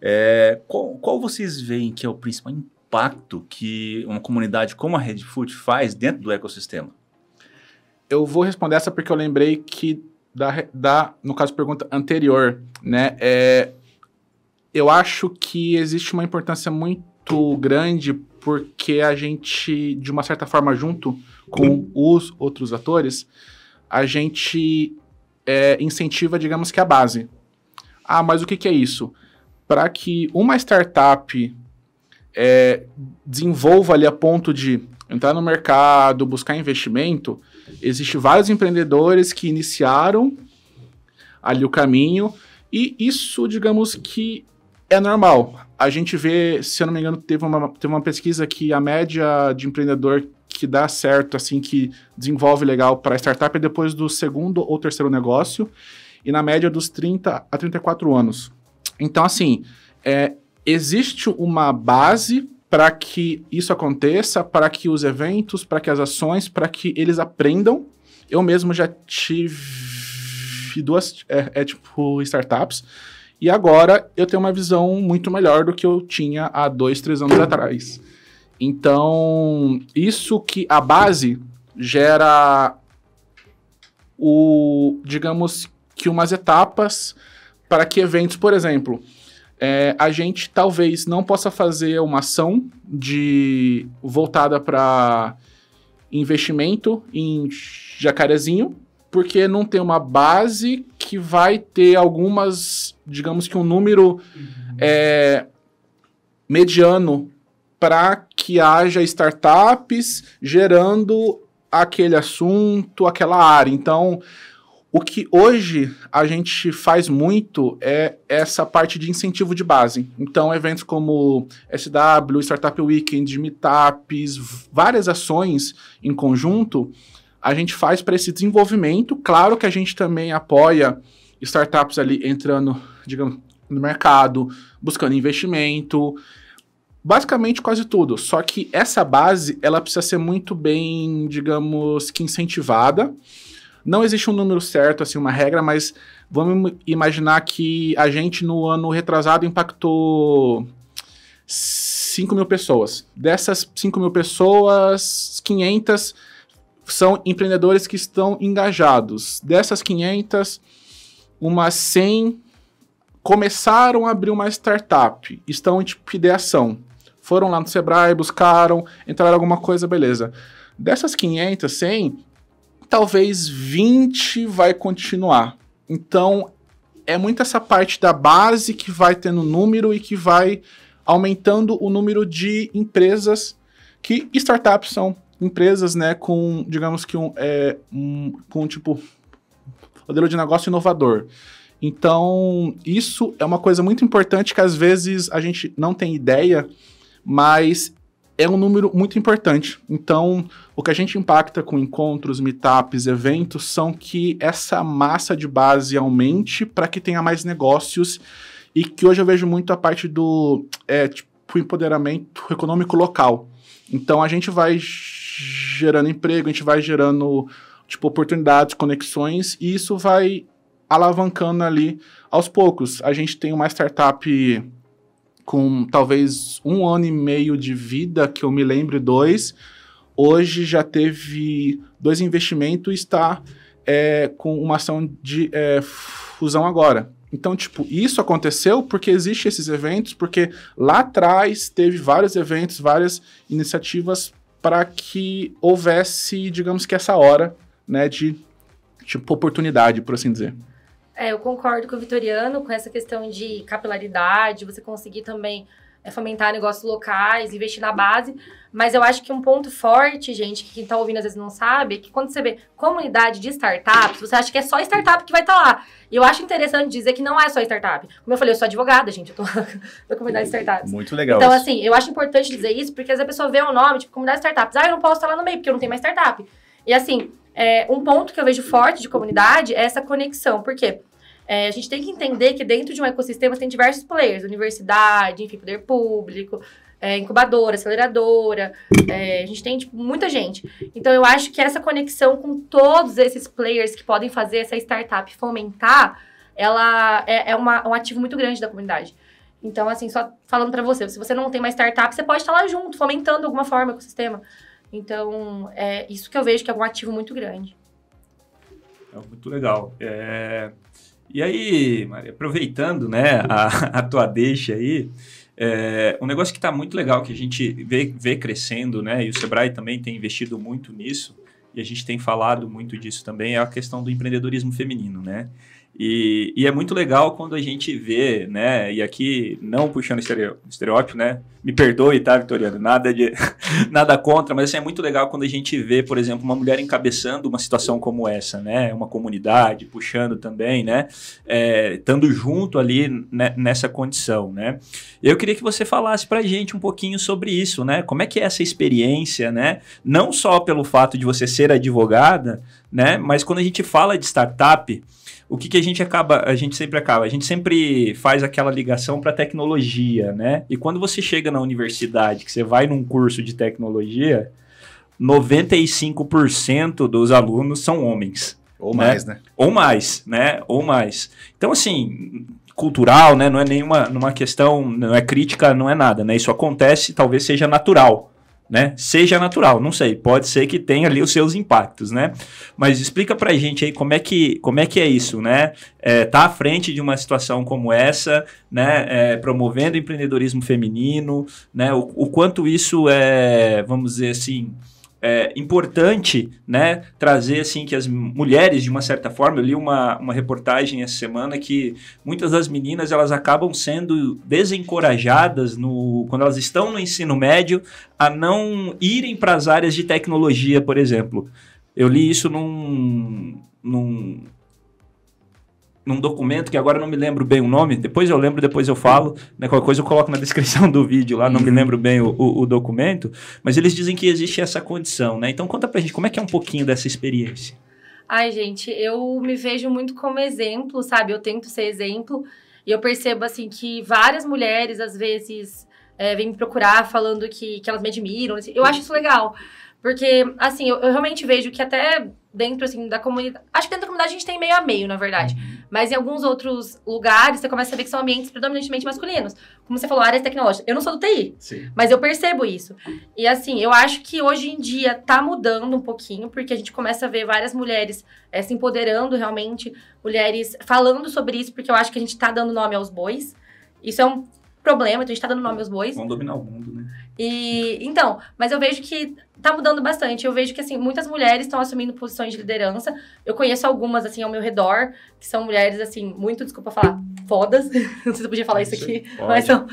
É, qual, qual, vocês veem que é o principal impacto que uma comunidade como a Red Food faz dentro do ecossistema? Eu vou responder essa porque eu lembrei que da, da no caso pergunta anterior, né? É, eu acho que existe uma importância muito grande porque a gente, de uma certa forma, junto com os outros atores, a gente é, incentiva, digamos que a base. Ah, mas o que, que é isso? Para que uma startup é, desenvolva ali a ponto de entrar no mercado, buscar investimento, existe vários empreendedores que iniciaram ali o caminho e isso, digamos que é normal. A gente vê, se eu não me engano, teve uma, teve uma pesquisa que a média de empreendedor que dá certo, assim, que desenvolve legal para startup é depois do segundo ou terceiro negócio e na média dos 30 a 34 anos. Então, assim, é, existe uma base para que isso aconteça, para que os eventos, para que as ações, para que eles aprendam. Eu mesmo já tive duas, é, é tipo, startups. E agora eu tenho uma visão muito melhor do que eu tinha há dois, três anos atrás. Então, isso que a base gera o, digamos que umas etapas para que eventos, por exemplo, é, a gente talvez não possa fazer uma ação de voltada para investimento em jacarezinho, porque não tem uma base que vai ter algumas, digamos que um número uhum. é, mediano para que haja startups gerando aquele assunto, aquela área. Então, o que hoje a gente faz muito é essa parte de incentivo de base. Então, eventos como SW, Startup Weekend, Meetups, várias ações em conjunto, a gente faz para esse desenvolvimento. Claro que a gente também apoia startups ali entrando, digamos, no mercado, buscando investimento. Basicamente quase tudo, só que essa base ela precisa ser muito bem, digamos, que incentivada. Não existe um número certo, assim, uma regra, mas vamos imaginar que a gente no ano retrasado impactou 5 mil pessoas. Dessas 5 mil pessoas, 500 são empreendedores que estão engajados. Dessas 500, umas 100 começaram a abrir uma startup, estão em tipo ideação foram lá no Sebrae, buscaram, entraram alguma coisa, beleza. Dessas 500, 100, talvez 20 vai continuar. Então, é muito essa parte da base que vai tendo número e que vai aumentando o número de empresas que startups são empresas, né, com, digamos que um, é, um com tipo modelo de negócio inovador. Então, isso é uma coisa muito importante que às vezes a gente não tem ideia mas é um número muito importante. Então, o que a gente impacta com encontros, meetups, eventos, são que essa massa de base aumente para que tenha mais negócios e que hoje eu vejo muito a parte do é, tipo, empoderamento econômico local. Então, a gente vai gerando emprego, a gente vai gerando tipo, oportunidades, conexões, e isso vai alavancando ali aos poucos. A gente tem uma startup com talvez um ano e meio de vida, que eu me lembre dois, hoje já teve dois investimentos e está é, com uma ação de é, fusão agora. Então, tipo, isso aconteceu porque existem esses eventos, porque lá atrás teve vários eventos, várias iniciativas para que houvesse, digamos que essa hora, né, de tipo oportunidade, por assim dizer. É, eu concordo com o Vitoriano com essa questão de capilaridade, você conseguir também é, fomentar negócios locais, investir na base. Mas eu acho que um ponto forte, gente, que quem está ouvindo às vezes não sabe, é que quando você vê comunidade de startups, você acha que é só startup que vai estar tá lá. E eu acho interessante dizer que não é só startup. Como eu falei, eu sou advogada, gente, eu tô na comunidade de startups. Muito legal. Então, isso. assim, eu acho importante dizer isso, porque às vezes a pessoa vê o um nome, tipo, comunidade de startups. Ah, eu não posso estar lá no meio, porque eu não tenho mais startup. E assim, é, um ponto que eu vejo forte de comunidade é essa conexão. Por quê? É, a gente tem que entender que dentro de um ecossistema tem diversos players, universidade, enfim, poder público, é, incubadora, aceleradora, é, a gente tem tipo, muita gente. Então eu acho que essa conexão com todos esses players que podem fazer essa startup fomentar, ela é, é uma, um ativo muito grande da comunidade. Então, assim, só falando para você, se você não tem uma startup, você pode estar lá junto, fomentando de alguma forma o ecossistema. Então, é isso que eu vejo que é um ativo muito grande. É muito legal. É... E aí, Maria, aproveitando né, a, a tua deixa aí, é, um negócio que está muito legal, que a gente vê, vê crescendo, né? E o Sebrae também tem investido muito nisso, e a gente tem falado muito disso também, é a questão do empreendedorismo feminino, né? E, e, é muito legal quando a gente vê, né? E aqui, não puxando estereótipo, né? Me perdoe, tá, Vitoriano? Nada, de, nada contra, mas assim, é muito legal quando a gente vê, por exemplo, uma mulher encabeçando uma situação como essa, né? Uma comunidade puxando também, né? É, estando junto ali né, nessa condição, né? Eu queria que você falasse pra gente um pouquinho sobre isso, né? Como é que é essa experiência, né? Não só pelo fato de você ser advogada, né? Mas quando a gente fala de startup, o que, que, a gente acaba, a gente sempre acaba, a gente sempre faz aquela ligação para tecnologia, né? E quando você chega na universidade, que você vai num curso de tecnologia, 95% dos alunos são homens. Ou né? mais, né? Ou mais, né? Ou mais. Então, assim, cultural, né? Não é nenhuma numa é questão, não é crítica, não é nada, né? Isso acontece, talvez seja natural né? Seja natural, não sei, pode ser que tenha ali os seus impactos, né? Mas explica pra gente aí como é que, como é, que é isso, né? É, tá à frente de uma situação como essa, né? É, promovendo empreendedorismo feminino, né? O, o quanto isso é, vamos dizer assim, é, importante né, trazer assim que as mulheres, de uma certa forma, eu li uma, uma reportagem essa semana que muitas das meninas elas acabam sendo desencorajadas no, quando elas estão no ensino médio a não irem para as áreas de tecnologia, por exemplo. Eu li isso num, num num documento que agora não me lembro bem o nome, depois eu lembro, depois eu falo, né, qualquer coisa eu coloco na descrição do vídeo lá, não me uhum. lembro bem o, o, o documento, mas eles dizem que existe essa condição, né? Então conta pra gente como é que é um pouquinho dessa experiência. Ai, gente, eu me vejo muito como exemplo, sabe? Eu tento ser exemplo e eu percebo, assim, que várias mulheres, às vezes, é, vêm me procurar falando que, que elas me admiram. Assim, eu acho isso legal, porque, assim, eu, eu realmente vejo que até dentro, assim, da comunidade... Acho que dentro da comunidade a gente tem meio a meio, na verdade. Uhum. Mas em alguns outros lugares, você começa a ver que são ambientes predominantemente masculinos. Como você falou, áreas tecnológicas. Eu não sou do TI, Sim. mas eu percebo isso. E assim, eu acho que hoje em dia tá mudando um pouquinho, porque a gente começa a ver várias mulheres é, se empoderando realmente, mulheres falando sobre isso, porque eu acho que a gente tá dando nome aos bois. Isso é um problema, então a gente tá dando nome aos bois. Vão dominar o mundo, né? E então, mas eu vejo que tá mudando bastante. Eu vejo que assim, muitas mulheres estão assumindo posições de liderança. Eu conheço algumas assim ao meu redor, que são mulheres assim, muito, desculpa falar, fodas. Não sei se eu podia falar isso aqui, Pode, mas são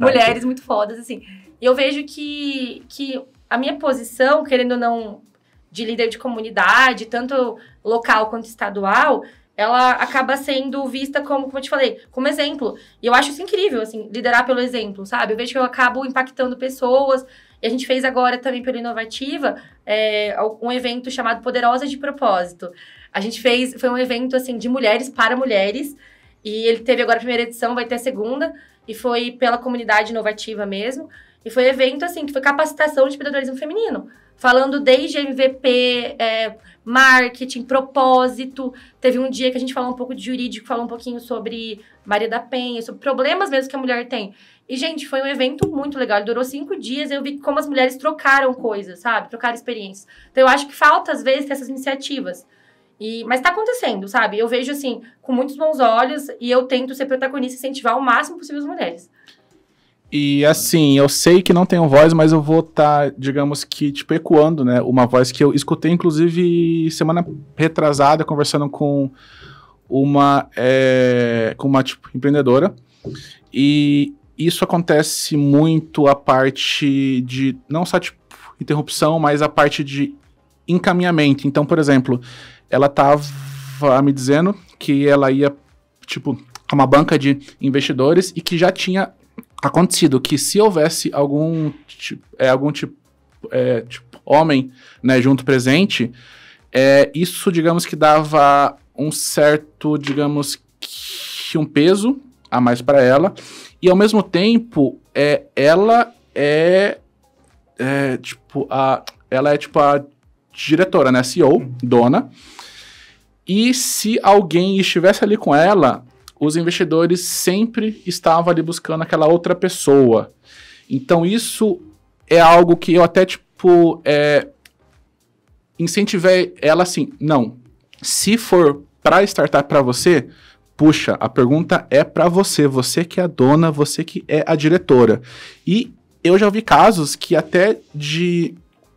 mulheres muito fodas assim. E eu vejo que que a minha posição, querendo ou não, de líder de comunidade, tanto local quanto estadual, ela acaba sendo vista como, como eu te falei, como exemplo. E eu acho isso incrível, assim, liderar pelo exemplo, sabe? Eu vejo que eu acabo impactando pessoas. E a gente fez agora também pelo Inovativa é, um evento chamado Poderosa de Propósito. A gente fez, foi um evento, assim, de mulheres para mulheres. E ele teve agora a primeira edição, vai ter a segunda. E foi pela comunidade inovativa mesmo. E foi evento, assim, que foi capacitação de empreendedorismo feminino. Falando desde MVP, é, marketing, propósito. Teve um dia que a gente falou um pouco de jurídico, falou um pouquinho sobre Maria da Penha, sobre problemas mesmo que a mulher tem. E, gente, foi um evento muito legal. Ele durou cinco dias e eu vi como as mulheres trocaram coisas, sabe? Trocaram experiências. Então, eu acho que falta, às vezes, ter essas iniciativas. E, mas tá acontecendo, sabe? Eu vejo assim, com muitos bons olhos e eu tento ser protagonista e incentivar o máximo possível as mulheres. E assim, eu sei que não tenho voz, mas eu vou estar, tá, digamos que, tipo, ecoando, né? Uma voz que eu escutei, inclusive, semana retrasada, conversando com uma, é, com uma tipo, empreendedora. E isso acontece muito a parte de, não só, tipo, interrupção, mas a parte de encaminhamento. Então, por exemplo, ela estava me dizendo que ela ia, tipo, a uma banca de investidores e que já tinha acontecido que se houvesse algum tipo, é, algum tipo, é, tipo homem né, junto presente, é, isso, digamos que dava um certo, digamos que um peso a mais para ela, e ao mesmo tempo, é, ela é, é tipo a ela é tipo a diretora, né, CEO, uhum. dona. E se alguém estivesse ali com ela, os investidores sempre estavam ali buscando aquela outra pessoa. Então, isso é algo que eu até, tipo, é, incentivei ela assim, não, se for para startup para você, puxa, a pergunta é para você, você que é a dona, você que é a diretora. E eu já vi casos que até de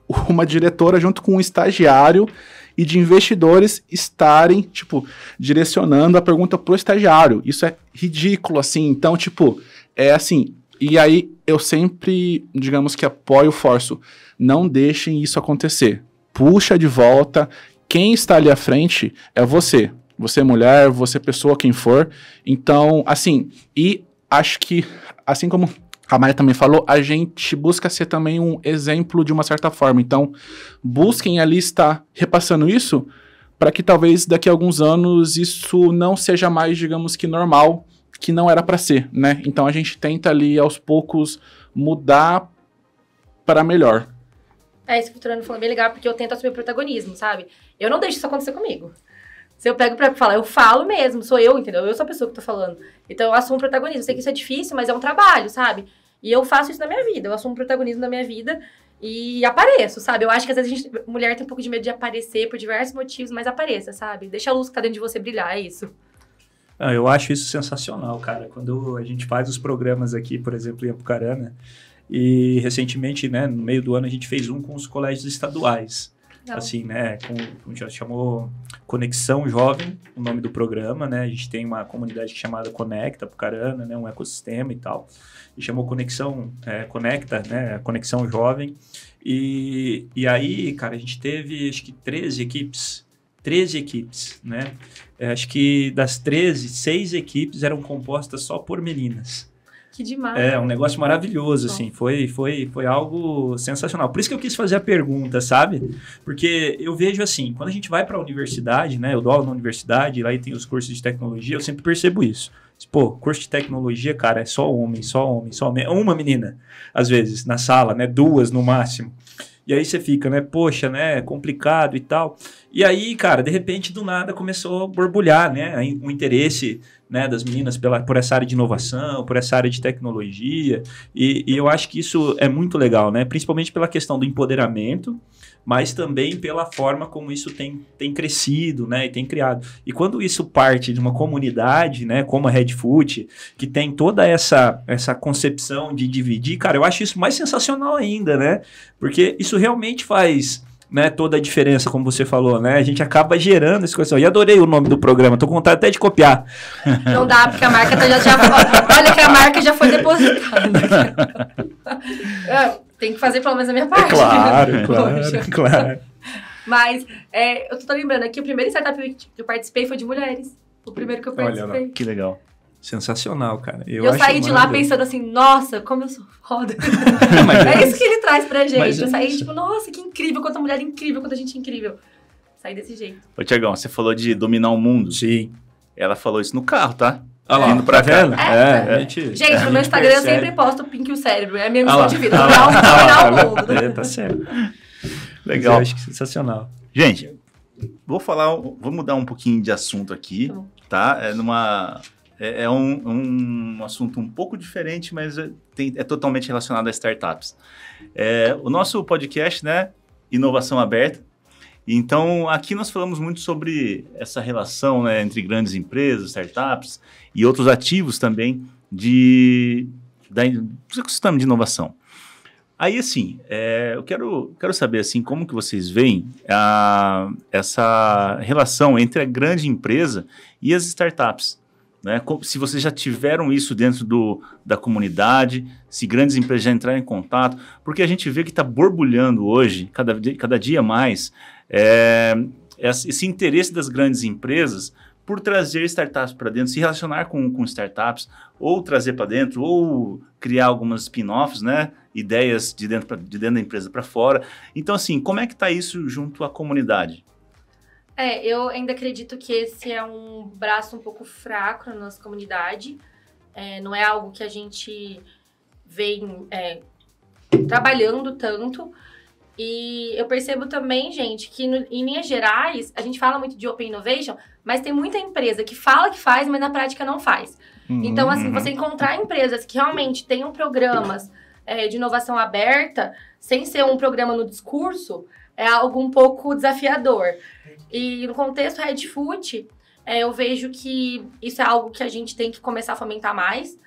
uma diretora junto com um estagiário e de investidores estarem, tipo, direcionando a pergunta pro estagiário. Isso é ridículo, assim. Então, tipo, é assim. E aí eu sempre, digamos que apoio, forço. Não deixem isso acontecer. Puxa de volta. Quem está ali à frente é você. Você é mulher, você é pessoa, quem for. Então, assim, e acho que, assim como a Maia também falou, a gente busca ser também um exemplo de uma certa forma. Então, busquem ali estar repassando isso para que talvez daqui a alguns anos isso não seja mais, digamos que normal, que não era para ser, né? Então a gente tenta ali aos poucos mudar para melhor. É isso que o Turano falou, é bem legal, porque eu tento assumir protagonismo, sabe? Eu não deixo isso acontecer comigo. Se eu pego pra falar, eu falo mesmo, sou eu, entendeu? Eu sou a pessoa que tô falando. Então eu assumo protagonismo. sei que isso é difícil, mas é um trabalho, sabe? E eu faço isso na minha vida, eu assumo protagonismo na minha vida e apareço, sabe? Eu acho que às vezes a gente, mulher tem um pouco de medo de aparecer por diversos motivos, mas apareça, sabe? Deixa a luz que tá dentro de você brilhar, é isso. Ah, eu acho isso sensacional, cara. Quando a gente faz os programas aqui, por exemplo, em Apucarana, e recentemente, né, no meio do ano, a gente fez um com os colégios estaduais assim, né? Com, já chamou Conexão Jovem, o nome do programa, né? A gente tem uma comunidade chamada Conecta Pucarana, né? Um ecossistema e tal. E chamou Conexão é, Conecta, né? Conexão Jovem. E, e aí, cara, a gente teve acho que 13 equipes 13 equipes, né? É, acho que das 13, seis equipes eram compostas só por meninas. Que demais. É, um negócio maravilhoso, assim. Foi, foi, foi algo sensacional. Por isso que eu quis fazer a pergunta, sabe? Porque eu vejo assim, quando a gente vai para a universidade, né? Eu dou aula na universidade, lá tem os cursos de tecnologia, eu sempre percebo isso. Pô, curso de tecnologia, cara, é só homem, só homem, só homem. É uma menina, às vezes, na sala, né? Duas no máximo. E aí você fica, né? Poxa, né? É complicado e tal. E aí, cara, de repente, do nada começou a borbulhar, né? O interesse né, das meninas pela, por essa área de inovação, por essa área de tecnologia. E, e, eu acho que isso é muito legal, né? principalmente pela questão do empoderamento, mas também pela forma como isso tem, tem crescido né, e tem criado. E quando isso parte de uma comunidade, né, como a Red Foot, que tem toda essa, essa concepção de dividir, cara, eu acho isso mais sensacional ainda, né? Porque isso realmente faz né, toda a diferença, como você falou, né? A gente acaba gerando esse coração. E adorei o nome do programa, tô com vontade até de copiar. Não dá, porque a marca tá- já, já Olha que a marca já foi depositada. É, tem que fazer pelo menos a minha é parte. É claro, claro, claro. Mas é, eu tô lembrando aqui, o primeiro startup que eu participei foi de mulheres. O primeiro que eu participei. Olha, que legal. Sensacional, cara. Eu, eu saí de lá pensando assim, nossa, como eu sou foda. É, é, isso que ele traz pra gente. Mas eu saí isso. tipo, nossa, que incrível, quanta mulher incrível, quanta gente incrível. Saí desse jeito. Ô, Tiagão, você falou de dominar o mundo. Sim. Ela falou isso no carro, tá? Olha lá, indo pra tá vela. É, é, é, Gente, gente no é meu Instagram percebe. eu sempre posto Pink o Cérebro. É a minha missão de vida. Dominar ah o mundo. É, tá certo. Legal. eu acho que sensacional. Gente, vou falar, vou mudar um pouquinho de assunto aqui, tá? tá? É numa é, é um, é um, assunto um pouco diferente, mas é, tem, é totalmente relacionado a startups. É, o nosso podcast, né? Inovação Aberta. Então, aqui nós falamos muito sobre essa relação né, entre grandes empresas, startups e outros ativos também de, da, do ecossistema de inovação. Aí, assim, é, eu quero, quero saber, assim, como que vocês veem a, essa relação entre a grande empresa e as startups. Né? Se vocês já tiveram isso dentro do, da comunidade, se grandes empresas já entraram em contato, porque a gente vê que está borbulhando hoje, cada, cada dia mais, é, esse interesse das grandes empresas por trazer startups para dentro, se relacionar com, com startups, ou trazer para dentro, ou criar algumas spin-offs, né? ideias de dentro, pra, de dentro da empresa para fora. Então, assim, como é que está isso junto à comunidade? É, eu ainda acredito que esse é um braço um pouco fraco na nossa comunidade. É, não é algo que a gente vem é, trabalhando tanto. E eu percebo também, gente, que no, em Minas Gerais, a gente fala muito de Open Innovation, mas tem muita empresa que fala que faz, mas na prática não faz. Uhum. Então, assim, uhum. você encontrar empresas que realmente tenham programas é, de inovação aberta, sem ser um programa no discurso, é algo um pouco desafiador. E no contexto Red Food, é, eu vejo que isso é algo que a gente tem que começar a fomentar mais.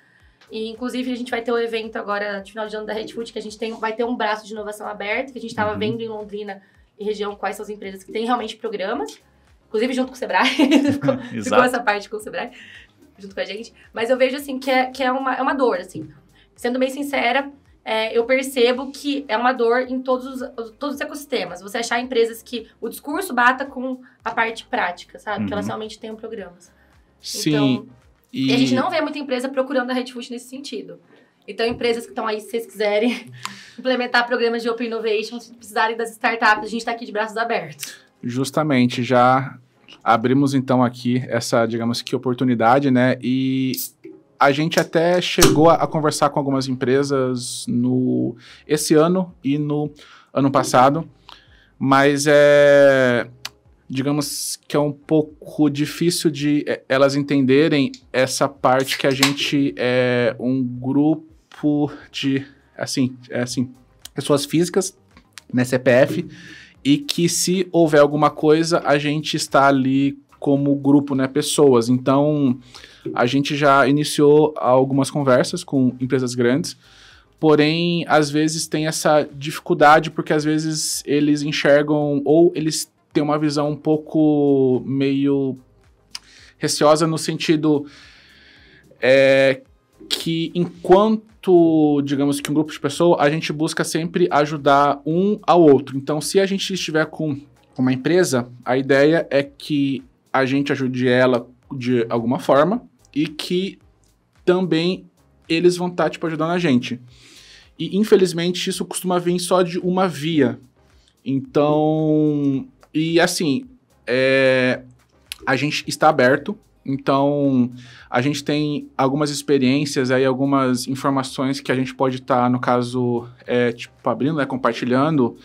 E, inclusive, a gente vai ter o um evento agora no final de ano da Red Food, que a gente tem, vai ter um braço de inovação aberto, que a gente estava uhum. vendo em Londrina e região quais são as empresas que têm realmente programas. Inclusive, junto com o Sebrae. ficou, ficou, essa parte com o Sebrae, junto com a gente. Mas eu vejo, assim, que é, que é, uma, é uma dor, assim. Sendo bem sincera, é, eu percebo que é uma dor em todos os, todos os ecossistemas. Você achar empresas que o discurso bata com a parte prática, sabe? Uhum. Que elas uhum. realmente tenham programas. Sim. Então, e... a gente não vê muita empresa procurando a Redfoot nesse sentido. Então, empresas que estão aí, se vocês quiserem implementar programas de Open Innovation, se precisarem das startups, a gente está aqui de braços abertos. Justamente, já abrimos então aqui essa, digamos que, oportunidade, né? E a gente até chegou a, a, conversar com algumas empresas no esse ano e no ano passado, mas é digamos que é um pouco difícil de é, elas entenderem essa parte que a gente é um grupo de assim, é assim, pessoas físicas, na né, CPF, e que se houver alguma coisa, a gente está ali como grupo, né, pessoas. Então, a gente já iniciou algumas conversas com empresas grandes, porém, às vezes tem essa dificuldade, porque às vezes eles enxergam ou eles têm uma visão um pouco meio receosa no sentido é, que enquanto, digamos que um grupo de pessoas, a gente busca sempre ajudar um ao outro. Então, se a gente estiver com uma empresa, a ideia é que a gente ajude ela de alguma forma e que também eles vão estar, tá, tipo, ajudando a gente. E, infelizmente, isso costuma vir só de uma via. Então, e assim, é, a gente está aberto. Então, a gente tem algumas experiências aí, algumas informações que a gente pode estar, tá, no caso, é, tipo, abrindo, né, compartilhando.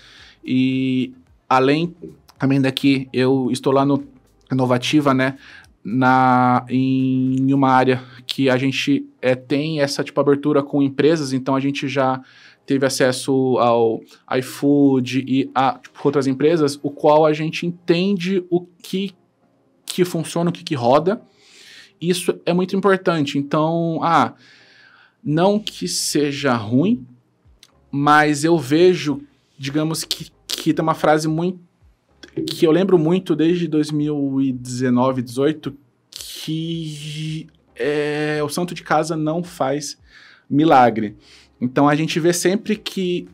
E além também daqui, eu estou lá no Inovativa, né? na, em uma área que a gente é, tem essa tipo abertura com empresas, então a gente já teve acesso ao iFood e a tipo, outras empresas, o qual a gente entende o que, que funciona, o que, que roda. Isso é muito importante. Então, ah, não que seja ruim, mas eu vejo, digamos que, que tem uma frase muito que eu lembro muito desde 2019, 18, que é, o santo de casa não faz milagre. Então a gente vê sempre que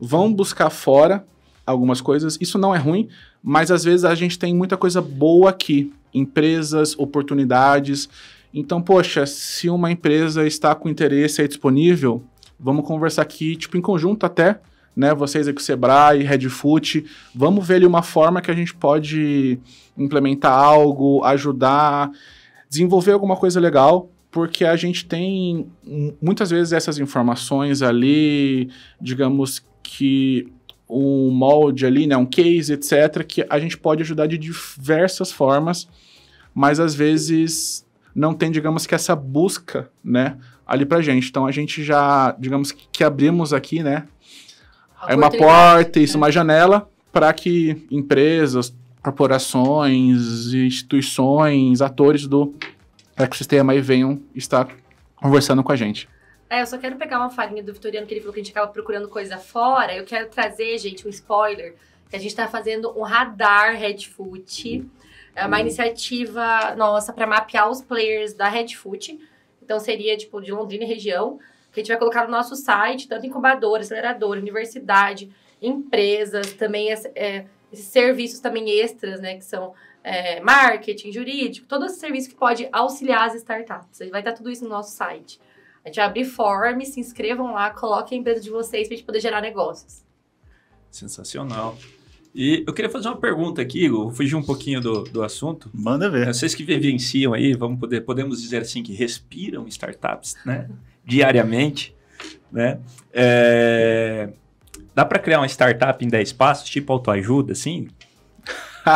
vão buscar fora algumas coisas. Isso não é ruim, mas às vezes a gente tem muita coisa boa aqui, empresas, oportunidades. Então, poxa, se uma empresa está com interesse e é disponível, vamos conversar aqui, tipo em conjunto até, né, vocês aqui o Sebrae, Redfoot, vamos ver ali uma forma que a gente pode implementar algo, ajudar, desenvolver alguma coisa legal, porque a gente tem muitas vezes essas informações ali, digamos que um molde ali, né, um case, etc, que a gente pode ajudar de diversas formas, mas às vezes não tem, digamos que essa busca, né, ali pra gente. Então a gente já, digamos que abrimos aqui, né, é uma porta, isso, né? uma janela para que empresas, corporações, instituições, atores do ecossistema aí venham estar conversando com a gente. É, eu só quero pegar uma falinha do Vitoriano que ele falou que a gente acaba procurando coisa fora. Eu quero trazer, gente, um spoiler. Que a gente está fazendo um radar Redfoot. Uhum. É uma uhum. iniciativa nossa para mapear os players da Foot. Então seria, tipo, de Londrina e região que a gente vai colocar no nosso site, tanto incubador, acelerador, universidade, empresas, também é, esses serviços também extras, né, que são é, marketing, jurídico, todo esse serviço que pode auxiliar as startups. Vai estar tudo isso no nosso site. A gente vai abrir form, se inscrevam lá, coloquem a empresa de vocês para a gente poder gerar negócios. Sensacional. E eu queria fazer uma pergunta aqui, Igor, vou fugir um pouquinho do, do assunto. Manda ver. É, vocês que vivenciam aí, vamos poder, podemos dizer assim, que respiram startups, né? Diariamente, né? É... Dá para criar uma startup em 10 passos, tipo autoajuda, assim?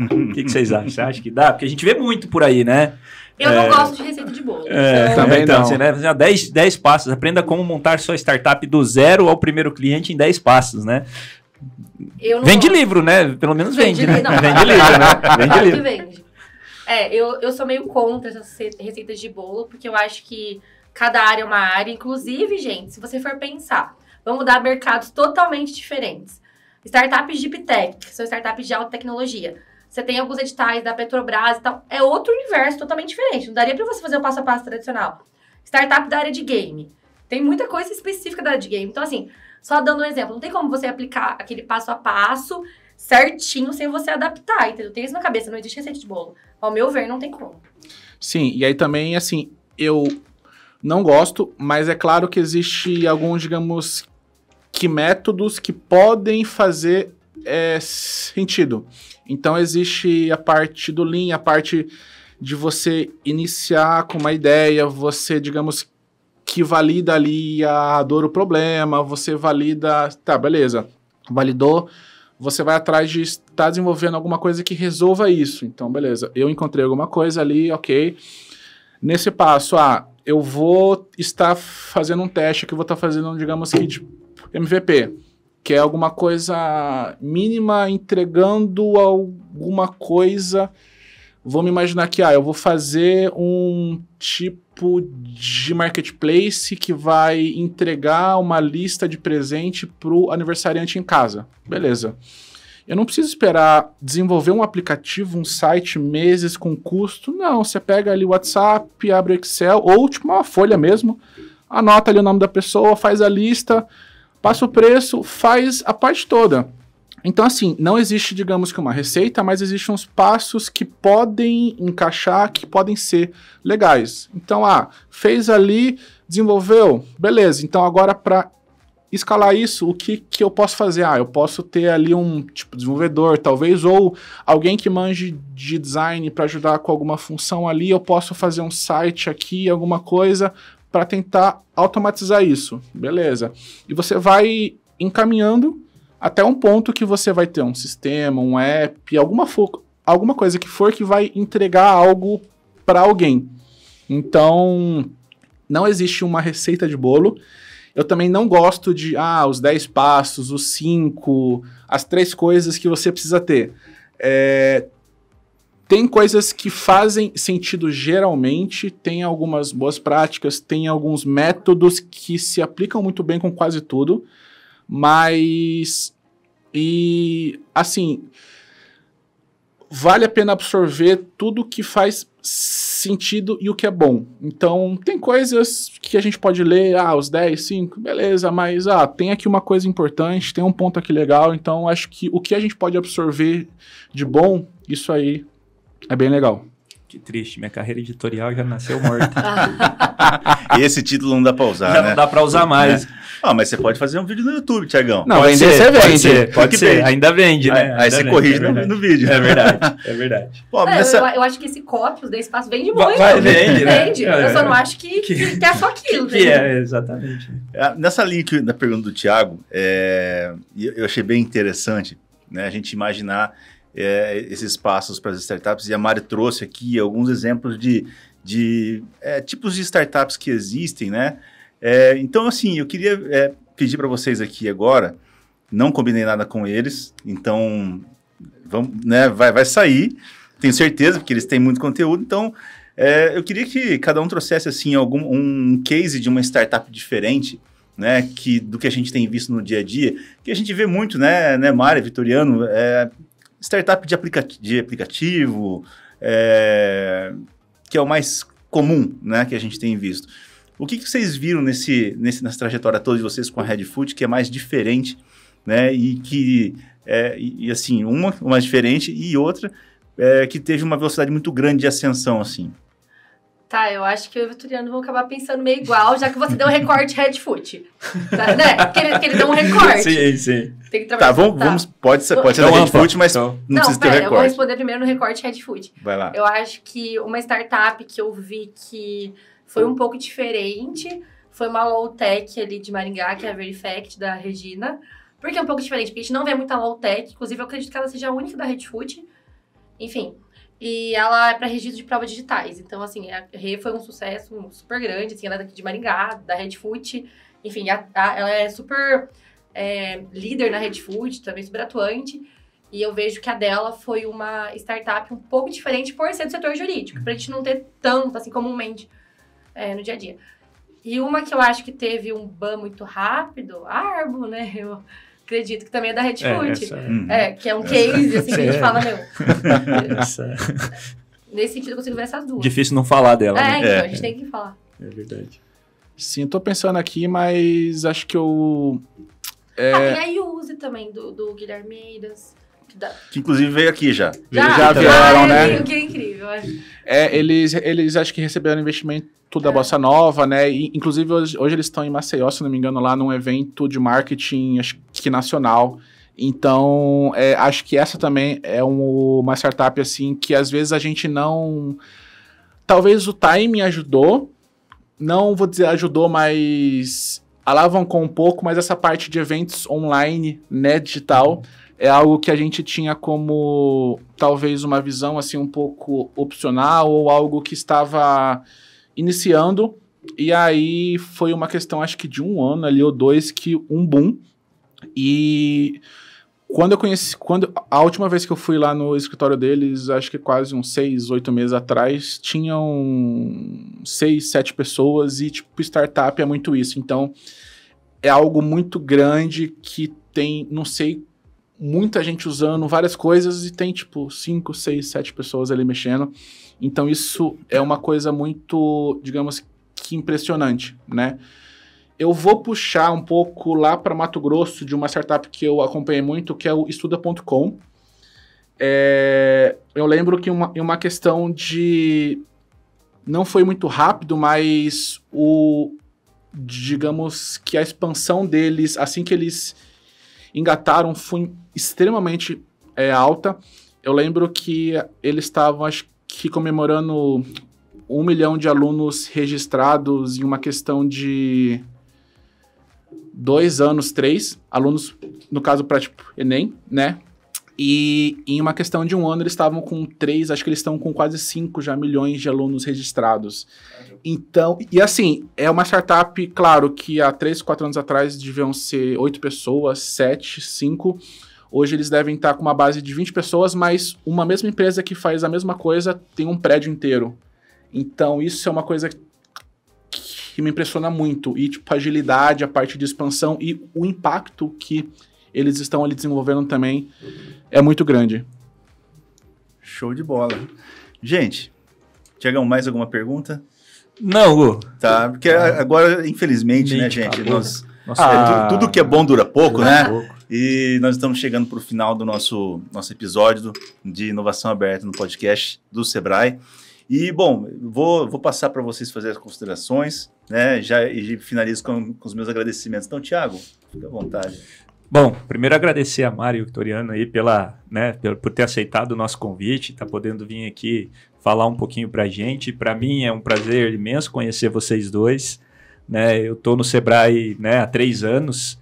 O que, que, vocês acham? Você acha que dá? Porque a gente vê muito por aí, né? Eu é... não gosto de receita de bolo. É, então... Também então, não. Você, né, 10, 10 passos. Aprenda como montar sua startup do zero ao primeiro cliente em 10 passos, né? vende livro, né? Pelo menos vende, vende, né? Não, vende livro, né? Vende livro. Vende. É, eu, eu sou meio contra essas receitas de bolo, porque eu acho que cada área é uma área. Inclusive, gente, se você for pensar, vamos dar mercados totalmente diferentes. Startups de Bitec, que são startups de alta tecnologia. Você tem alguns editais da Petrobras e tal. É outro universo totalmente diferente. Não daria para você fazer o passo a passo tradicional. Startup da área de game. Tem muita coisa específica da área de game. Então, assim, só dando um exemplo, não tem como você aplicar aquele passo a passo certinho sem você adaptar, entendeu? Tem isso na cabeça, não existe receita de bolo. Ao meu ver, não tem como. Sim, e aí também, assim, eu não gosto, mas é claro que existe alguns, digamos, que métodos que podem fazer é, sentido. Então existe a parte do Lean, a parte de você iniciar com uma ideia, você, digamos, que valida ali a dor, o problema, você valida, tá, beleza, validou, você vai atrás de estar desenvolvendo alguma coisa que resolva isso. Então, beleza, eu encontrei alguma coisa ali, ok. Nesse passo, ah, eu vou estar fazendo um teste que vou estar fazendo, digamos que de MVP, que é alguma coisa mínima entregando alguma coisa vamos imaginar que ah, eu vou fazer um tipo de marketplace que vai entregar uma lista de presente para o aniversariante em casa. Beleza. Eu não preciso esperar desenvolver um aplicativo, um site, meses com custo. Não, você pega ali o WhatsApp, abre o Excel, ou tipo uma folha mesmo, anota ali o nome da pessoa, faz a lista, passa o preço, faz a parte toda. Então, assim, não existe, digamos que uma receita, mas existem uns passos que podem encaixar, que podem ser legais. Então, ah, fez ali, desenvolveu, beleza. Então, agora para escalar isso, o que, que eu posso fazer? Ah, eu posso ter ali um tipo desenvolvedor, talvez, ou alguém que manje de design para ajudar com alguma função ali, eu posso fazer um site aqui, alguma coisa para tentar automatizar isso. Beleza. E você vai encaminhando até um ponto que você vai ter um sistema, um app, alguma, alguma coisa que for que vai entregar algo para alguém. Então, não existe uma receita de bolo. Eu também não gosto de, ah, os 10 passos, os 5, as três coisas que você precisa ter. É, tem coisas que fazem sentido geralmente, tem algumas boas práticas, tem alguns métodos que se aplicam muito bem com quase tudo. Mas. E. Assim. Vale a pena absorver tudo que faz sentido e o que é bom. Então, tem coisas que a gente pode ler, ah, os 10, 5, beleza, mas ah, tem aqui uma coisa importante, tem um ponto aqui legal, então acho que o que a gente pode absorver de bom, isso aí é bem legal. Que triste, minha carreira editorial já nasceu morta. Esse título não dá pra usar. Já né? não dá pra usar é. mais. É. Ah, mas você pode fazer um vídeo no YouTube, Tiagão. Não, pode ser, você vende. Pode ser, pode ser. ainda vende, né? Aí, aí você vende, corrige é no, vídeo. É verdade, é verdade. Pô, eu, eu, acho que esse copy do espaço vende muito. Vai, vende, né? Vende. Eu só é, não acho que, que, que é só aquilo. Que, que é, exatamente. É, nessa linha que, da pergunta do Tiago, eu achei bem interessante né, a gente imaginar é, esses passos para as startups. E a Mari trouxe aqui alguns exemplos de, de é, tipos de startups que existem, né? É, então, assim, eu queria é, pedir para vocês aqui agora, não combinei nada com eles, então vamos, né, vai, vai sair, tenho certeza, porque eles têm muito conteúdo, então é, eu queria que cada um trouxesse, assim, algum, um case de uma startup diferente, né, que do que a gente tem visto no dia a dia, que a gente vê muito, né, né Mária, Vitoriano, é, startup de, de aplicativo, é, que é o mais comum né, que a gente tem visto. O que, que vocês viram nesse, nesse, nessa trajetória todos de vocês com a Red Food que é mais diferente, né? E que, é, e, assim, uma, uma diferente e outra é, que teve uma velocidade muito grande de ascensão, assim. Tá, eu acho que eu e o Vitoriano vão acabar pensando meio igual, já que você deu um recorte head foot. Tá, né? Porque ele, ele deu um recorte. Sim, sim. Tem que tá, trabalhar. Tá, vamos, tá. vamos pode ser, pode ser então, head foot, mas não, não precisa pera, ter o recorte. Eu vou responder primeiro no recorte head foot. Vai lá. Eu acho que uma startup que eu vi que foi um pouco diferente foi uma low tech ali de Maringá, que é a Verifact da Regina. Porque é um pouco diferente, porque a gente não vê muita low tech. Inclusive, eu acredito que ela seja a única da Red Enfim, e ela é para registro de provas digitais. Então, assim, a Rê foi um sucesso super grande, assim, ela é daqui de Maringá, da Red Foot. Enfim, a, a, ela é super é, líder na Red Foot, também super atuante. E eu vejo que a dela foi uma startup um pouco diferente por ser do setor jurídico, para a gente não ter tanto, assim, comumente é, no dia a dia. E uma que eu acho que teve um ban muito rápido, a Arbo, né? Eu, acredito que também é da Red é, Food. É, hum. é, que é um case, assim, que a gente é. fala, meu. É. Nesse sentido, eu consigo ver essas duas. Difícil não falar dela, né? É, então, a gente tem que falar. É verdade. Sim, estou tô pensando aqui, mas acho que eu... Ah, é... Ah, tem a Yuse também, do, do Guilherme Eiras. Da... Que inclusive veio aqui já. Já, já então, vieram, né? Que é incrível. É, eles, eles acho que receberam investimento da é. Bossa Nova, né? E, inclusive, hoje, hoje eles estão em Maceió, se não me engano, lá num evento de marketing, acho que nacional. Então, é, acho que essa também é um, uma startup, assim, que às vezes a gente não... Talvez o time ajudou, não vou dizer ajudou, mas alavancou um pouco, mas essa parte de eventos online, né, digital... Uhum é algo que a gente tinha como talvez uma visão assim um pouco opcional ou algo que estava iniciando. E aí foi uma questão, acho que de um ano ali ou dois, que um boom. E quando eu conheci. Quando, a última vez que eu fui lá no escritório deles, acho que quase uns seis, oito meses atrás, tinham seis, sete pessoas e, tipo, startup é muito isso. Então, é algo muito grande que tem, não sei muita gente usando várias coisas e tem tipo 5, 6, 7 pessoas ali mexendo. Então isso é uma coisa muito, digamos que impressionante, né? Eu vou puxar um pouco lá para Mato Grosso de uma startup que eu acompanhei muito, que é o estuda.com. É, eu lembro que uma, uma questão de não foi muito rápido, mas o digamos que a expansão deles assim que eles engataram foi extremamente é, alta. Eu lembro que eles estavam, acho que, comemorando um milhão de alunos registrados em uma questão de dois anos, três. Alunos, no caso, para tipo, Enem, né? E em uma questão de um ano eles estavam com três, acho que eles estão com quase cinco já milhões de alunos registrados. Então, e assim, é uma startup, claro, que há três, quatro anos atrás deviam ser oito pessoas, sete, cinco. Hoje eles devem estar com uma base de 20 pessoas, mas uma mesma empresa que faz a mesma coisa tem um prédio inteiro. Então isso é uma coisa que me impressiona muito. E tipo, a agilidade, a parte de expansão e o impacto que eles estão ali desenvolvendo também é muito grande. Show de bola. Gente, Tiagão, mais alguma pergunta? Não, Hugo. Tá, porque ah. agora, infelizmente, né, gente? Nós, nossa, ah. é, tudo que é bom dura pouco, dura né? Pouco. E nós estamos chegando para o final do nosso, nosso episódio de inovação aberta no podcast do Sebrae. E, bom, vou, vou passar para vocês fazer as considerações, né? Já e finalizo com, com os meus agradecimentos. Então, Tiago, fica à vontade. Bom, primeiro agradecer a Mário e o aí pela, né, por ter aceitado o nosso convite, tá podendo vir aqui falar um pouquinho para a gente. Para mim é um prazer imenso conhecer vocês dois. Né? Eu estou no Sebrae né, há três anos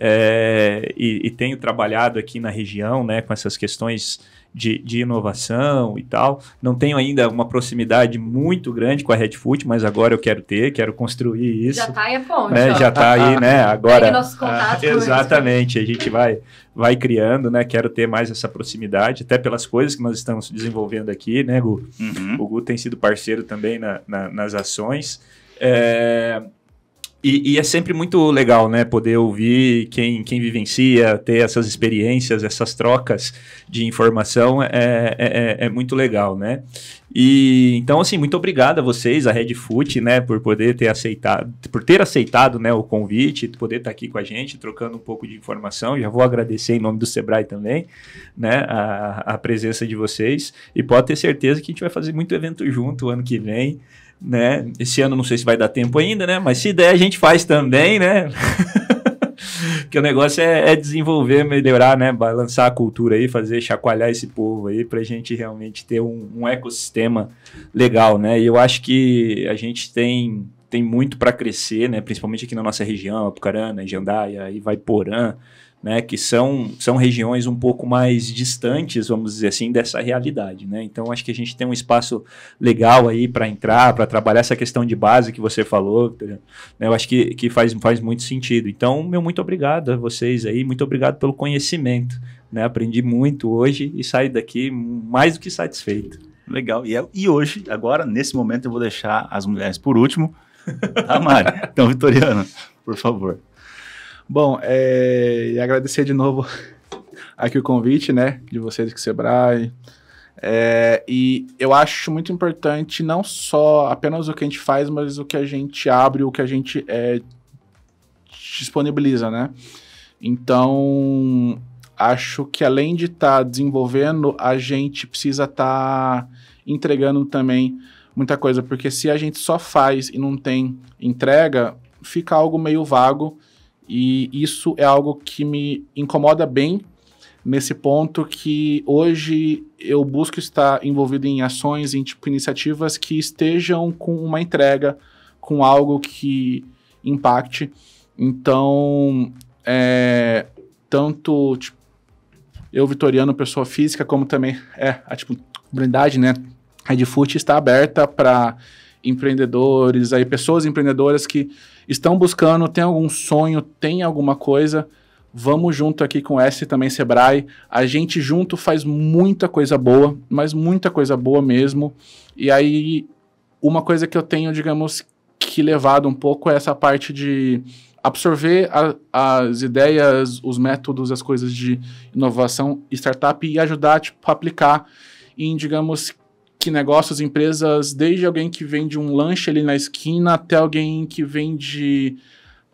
é, e, e, tenho trabalhado aqui na região né, com essas questões de, de, inovação e tal. Não tenho ainda uma proximidade muito grande com a Red Foot, mas agora eu quero ter, quero construir isso. Já está aí a ponte. Né? Já está aí, né? Agora. nosso contato ah, exatamente, a gente vai, vai criando, né? Quero ter mais essa proximidade, até pelas coisas que nós estamos desenvolvendo aqui, né, Gu? Uhum. O Gu tem sido parceiro também na, na, nas ações. É, e, e, é sempre muito legal, né? Poder ouvir quem, quem vivencia, ter essas experiências, essas trocas de informação é, é, é, é muito legal, né? E então, assim, muito obrigado a vocês, a Red Foot, né, por poder ter aceitado, por ter aceitado né, o convite, poder estar tá aqui com a gente, trocando um pouco de informação. Já vou agradecer em nome do Sebrae também, né, a, a presença de vocês. E pode ter certeza que a gente vai fazer muito evento junto o ano que vem né? Esse ano não sei se vai dar tempo ainda, né? Mas se der, a gente faz também, né? que o negócio é, é, desenvolver, melhorar, né? Balançar a cultura aí, fazer chacoalhar esse povo aí para a gente realmente ter um, um, ecossistema legal, né? E eu acho que a gente tem tem muito para crescer, né? Principalmente aqui na nossa região, Apucarana, Jandaia, aí vai Porã, né, que são, são regiões um pouco mais distantes, vamos dizer assim, dessa realidade. Né? Então, acho que a gente tem um espaço legal aí para entrar, para trabalhar essa questão de base que você falou. Né? Eu acho que, que faz, faz muito sentido. Então, meu muito obrigado a vocês aí, muito obrigado pelo conhecimento. Né? Aprendi muito hoje e saio daqui mais do que satisfeito. Legal. E, é, e hoje, agora, nesse momento, eu vou deixar as mulheres por último. Tá, Mari? Então, Vitoriana, por favor. Bom, é, e agradecer de novo aqui o convite, né, de vocês que Sebrae. É, e eu acho muito importante não só apenas o que a gente faz, mas o que a gente abre, o que a gente é, disponibiliza, né? Então, acho que além de estar tá desenvolvendo, a gente precisa estar tá entregando também muita coisa, porque se a gente só faz e não tem entrega, fica algo meio vago e isso é algo que me incomoda bem nesse ponto que hoje eu busco estar envolvido em ações, em tipo, iniciativas que estejam com uma entrega, com algo que impacte. Então, é, tanto tipo, eu, Vitoriano, pessoa física, como também é, a tipo, Brindade né? Foot está aberta para empreendedores, aí pessoas empreendedoras que estão buscando, tem algum sonho, tem alguma coisa, vamos junto aqui com S também Sebrae. A gente junto faz muita coisa boa, mas muita coisa boa mesmo. E aí uma coisa que eu tenho, digamos, que levado um pouco é essa parte de absorver a, as ideias, os métodos, as coisas de inovação startup e ajudar tipo, a aplicar em, digamos, que negócios, empresas, desde alguém que vende um lanche ali na esquina até alguém que vende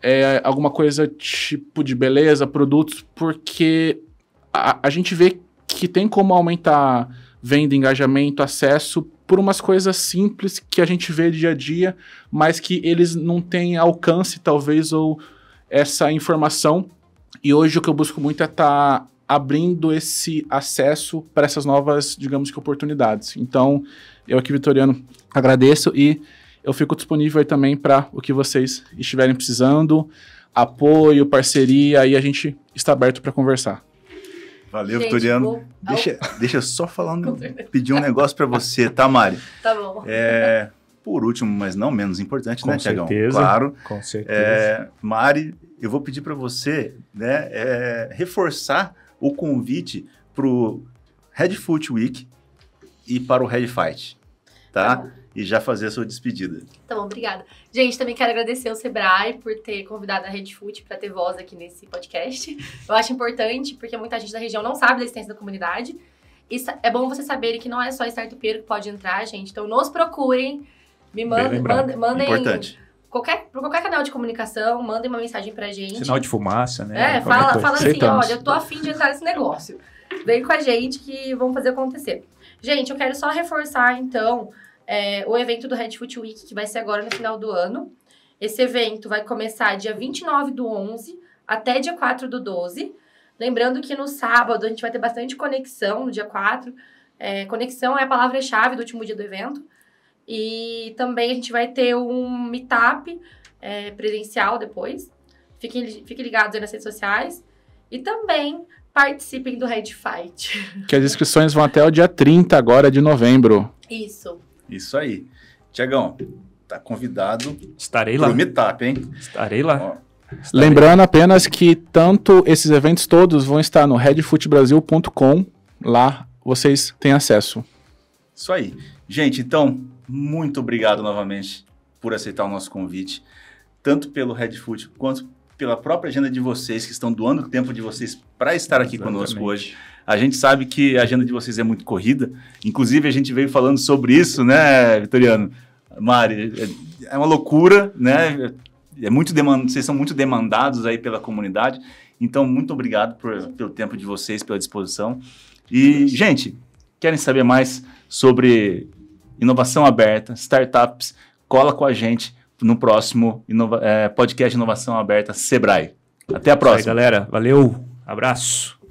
é, alguma coisa tipo de beleza, produtos, porque a, a gente vê que tem como aumentar venda, engajamento, acesso por umas coisas simples que a gente vê dia a dia, mas que eles não têm alcance, talvez, ou essa informação. E hoje o que eu busco muito é estar tá abrindo esse acesso para essas novas, digamos que, oportunidades. Então, eu aqui, Vitoriano, agradeço e eu fico disponível aí também para o que vocês estiverem precisando, apoio, parceria, aí a gente está aberto para conversar. Valeu, gente, Vitoriano. Deixa, deixa eu só falar, um, pedir um negócio para você, tá, Mari? Tá bom. É, por último, mas não menos importante, com né, Tiagão? Claro. Com certeza. É, Mari, eu vou pedir para você né, é, reforçar o convite para o Red Foot Week e para o Red Fight, tá? tá e já fazer a sua despedida. Tá bom, obrigada. Gente, também quero agradecer ao Sebrae por ter convidado a Red Food para ter voz aqui nesse podcast. Eu acho importante, porque muita gente da região não sabe da existência da comunidade. E é bom você saber que não é só startupeiro que pode entrar, gente. Então, nos procurem, me mandem, mandem, mandem qualquer, por qualquer canal de comunicação, mandem uma mensagem pra gente. Sinal de fumaça, né? É, fala, fala assim, Aceitamos. olha, eu tô afim de entrar nesse negócio. Vem com a gente que vamos fazer acontecer. Gente, eu quero só reforçar, então, é, o evento do Red Foot Week, que vai ser agora no final do ano. Esse evento vai começar dia 29 do 11 até dia 4 do 12. Lembrando que no sábado a gente vai ter bastante conexão, no dia 4. É, conexão é a palavra-chave do último dia do evento. E também a gente vai ter um meetup é, presencial depois. Fiquem, fiquem ligados aí nas redes sociais. E também participem do Red Fight. Que as inscrições vão até o dia 30 agora de novembro. Isso. Isso aí. Tiagão, tá convidado. Estarei lá. Pro meetup, hein? Estarei lá. Ó. Estarei. Lembrando apenas que tanto esses eventos todos vão estar no redfootbrasil.com. Lá vocês têm acesso. Isso aí. Gente, então, muito obrigado novamente por aceitar o nosso convite, tanto pelo Red Food quanto pela própria agenda de vocês, que estão doando o tempo de vocês para estar aqui Exatamente. conosco hoje. A gente sabe que a agenda de vocês é muito corrida, inclusive a gente veio falando sobre isso, né, Vitoriano? Mari, é, é uma loucura, né? É muito demand... Vocês são muito demandados aí pela comunidade, então muito obrigado por, pelo tempo de vocês, pela disposição. E, gente, querem saber mais sobre inovação aberta, startups. Cola com a gente no próximo inova é, podcast Inovação Aberta Sebrae. Até a próxima. Aí, galera. Valeu. Abraço.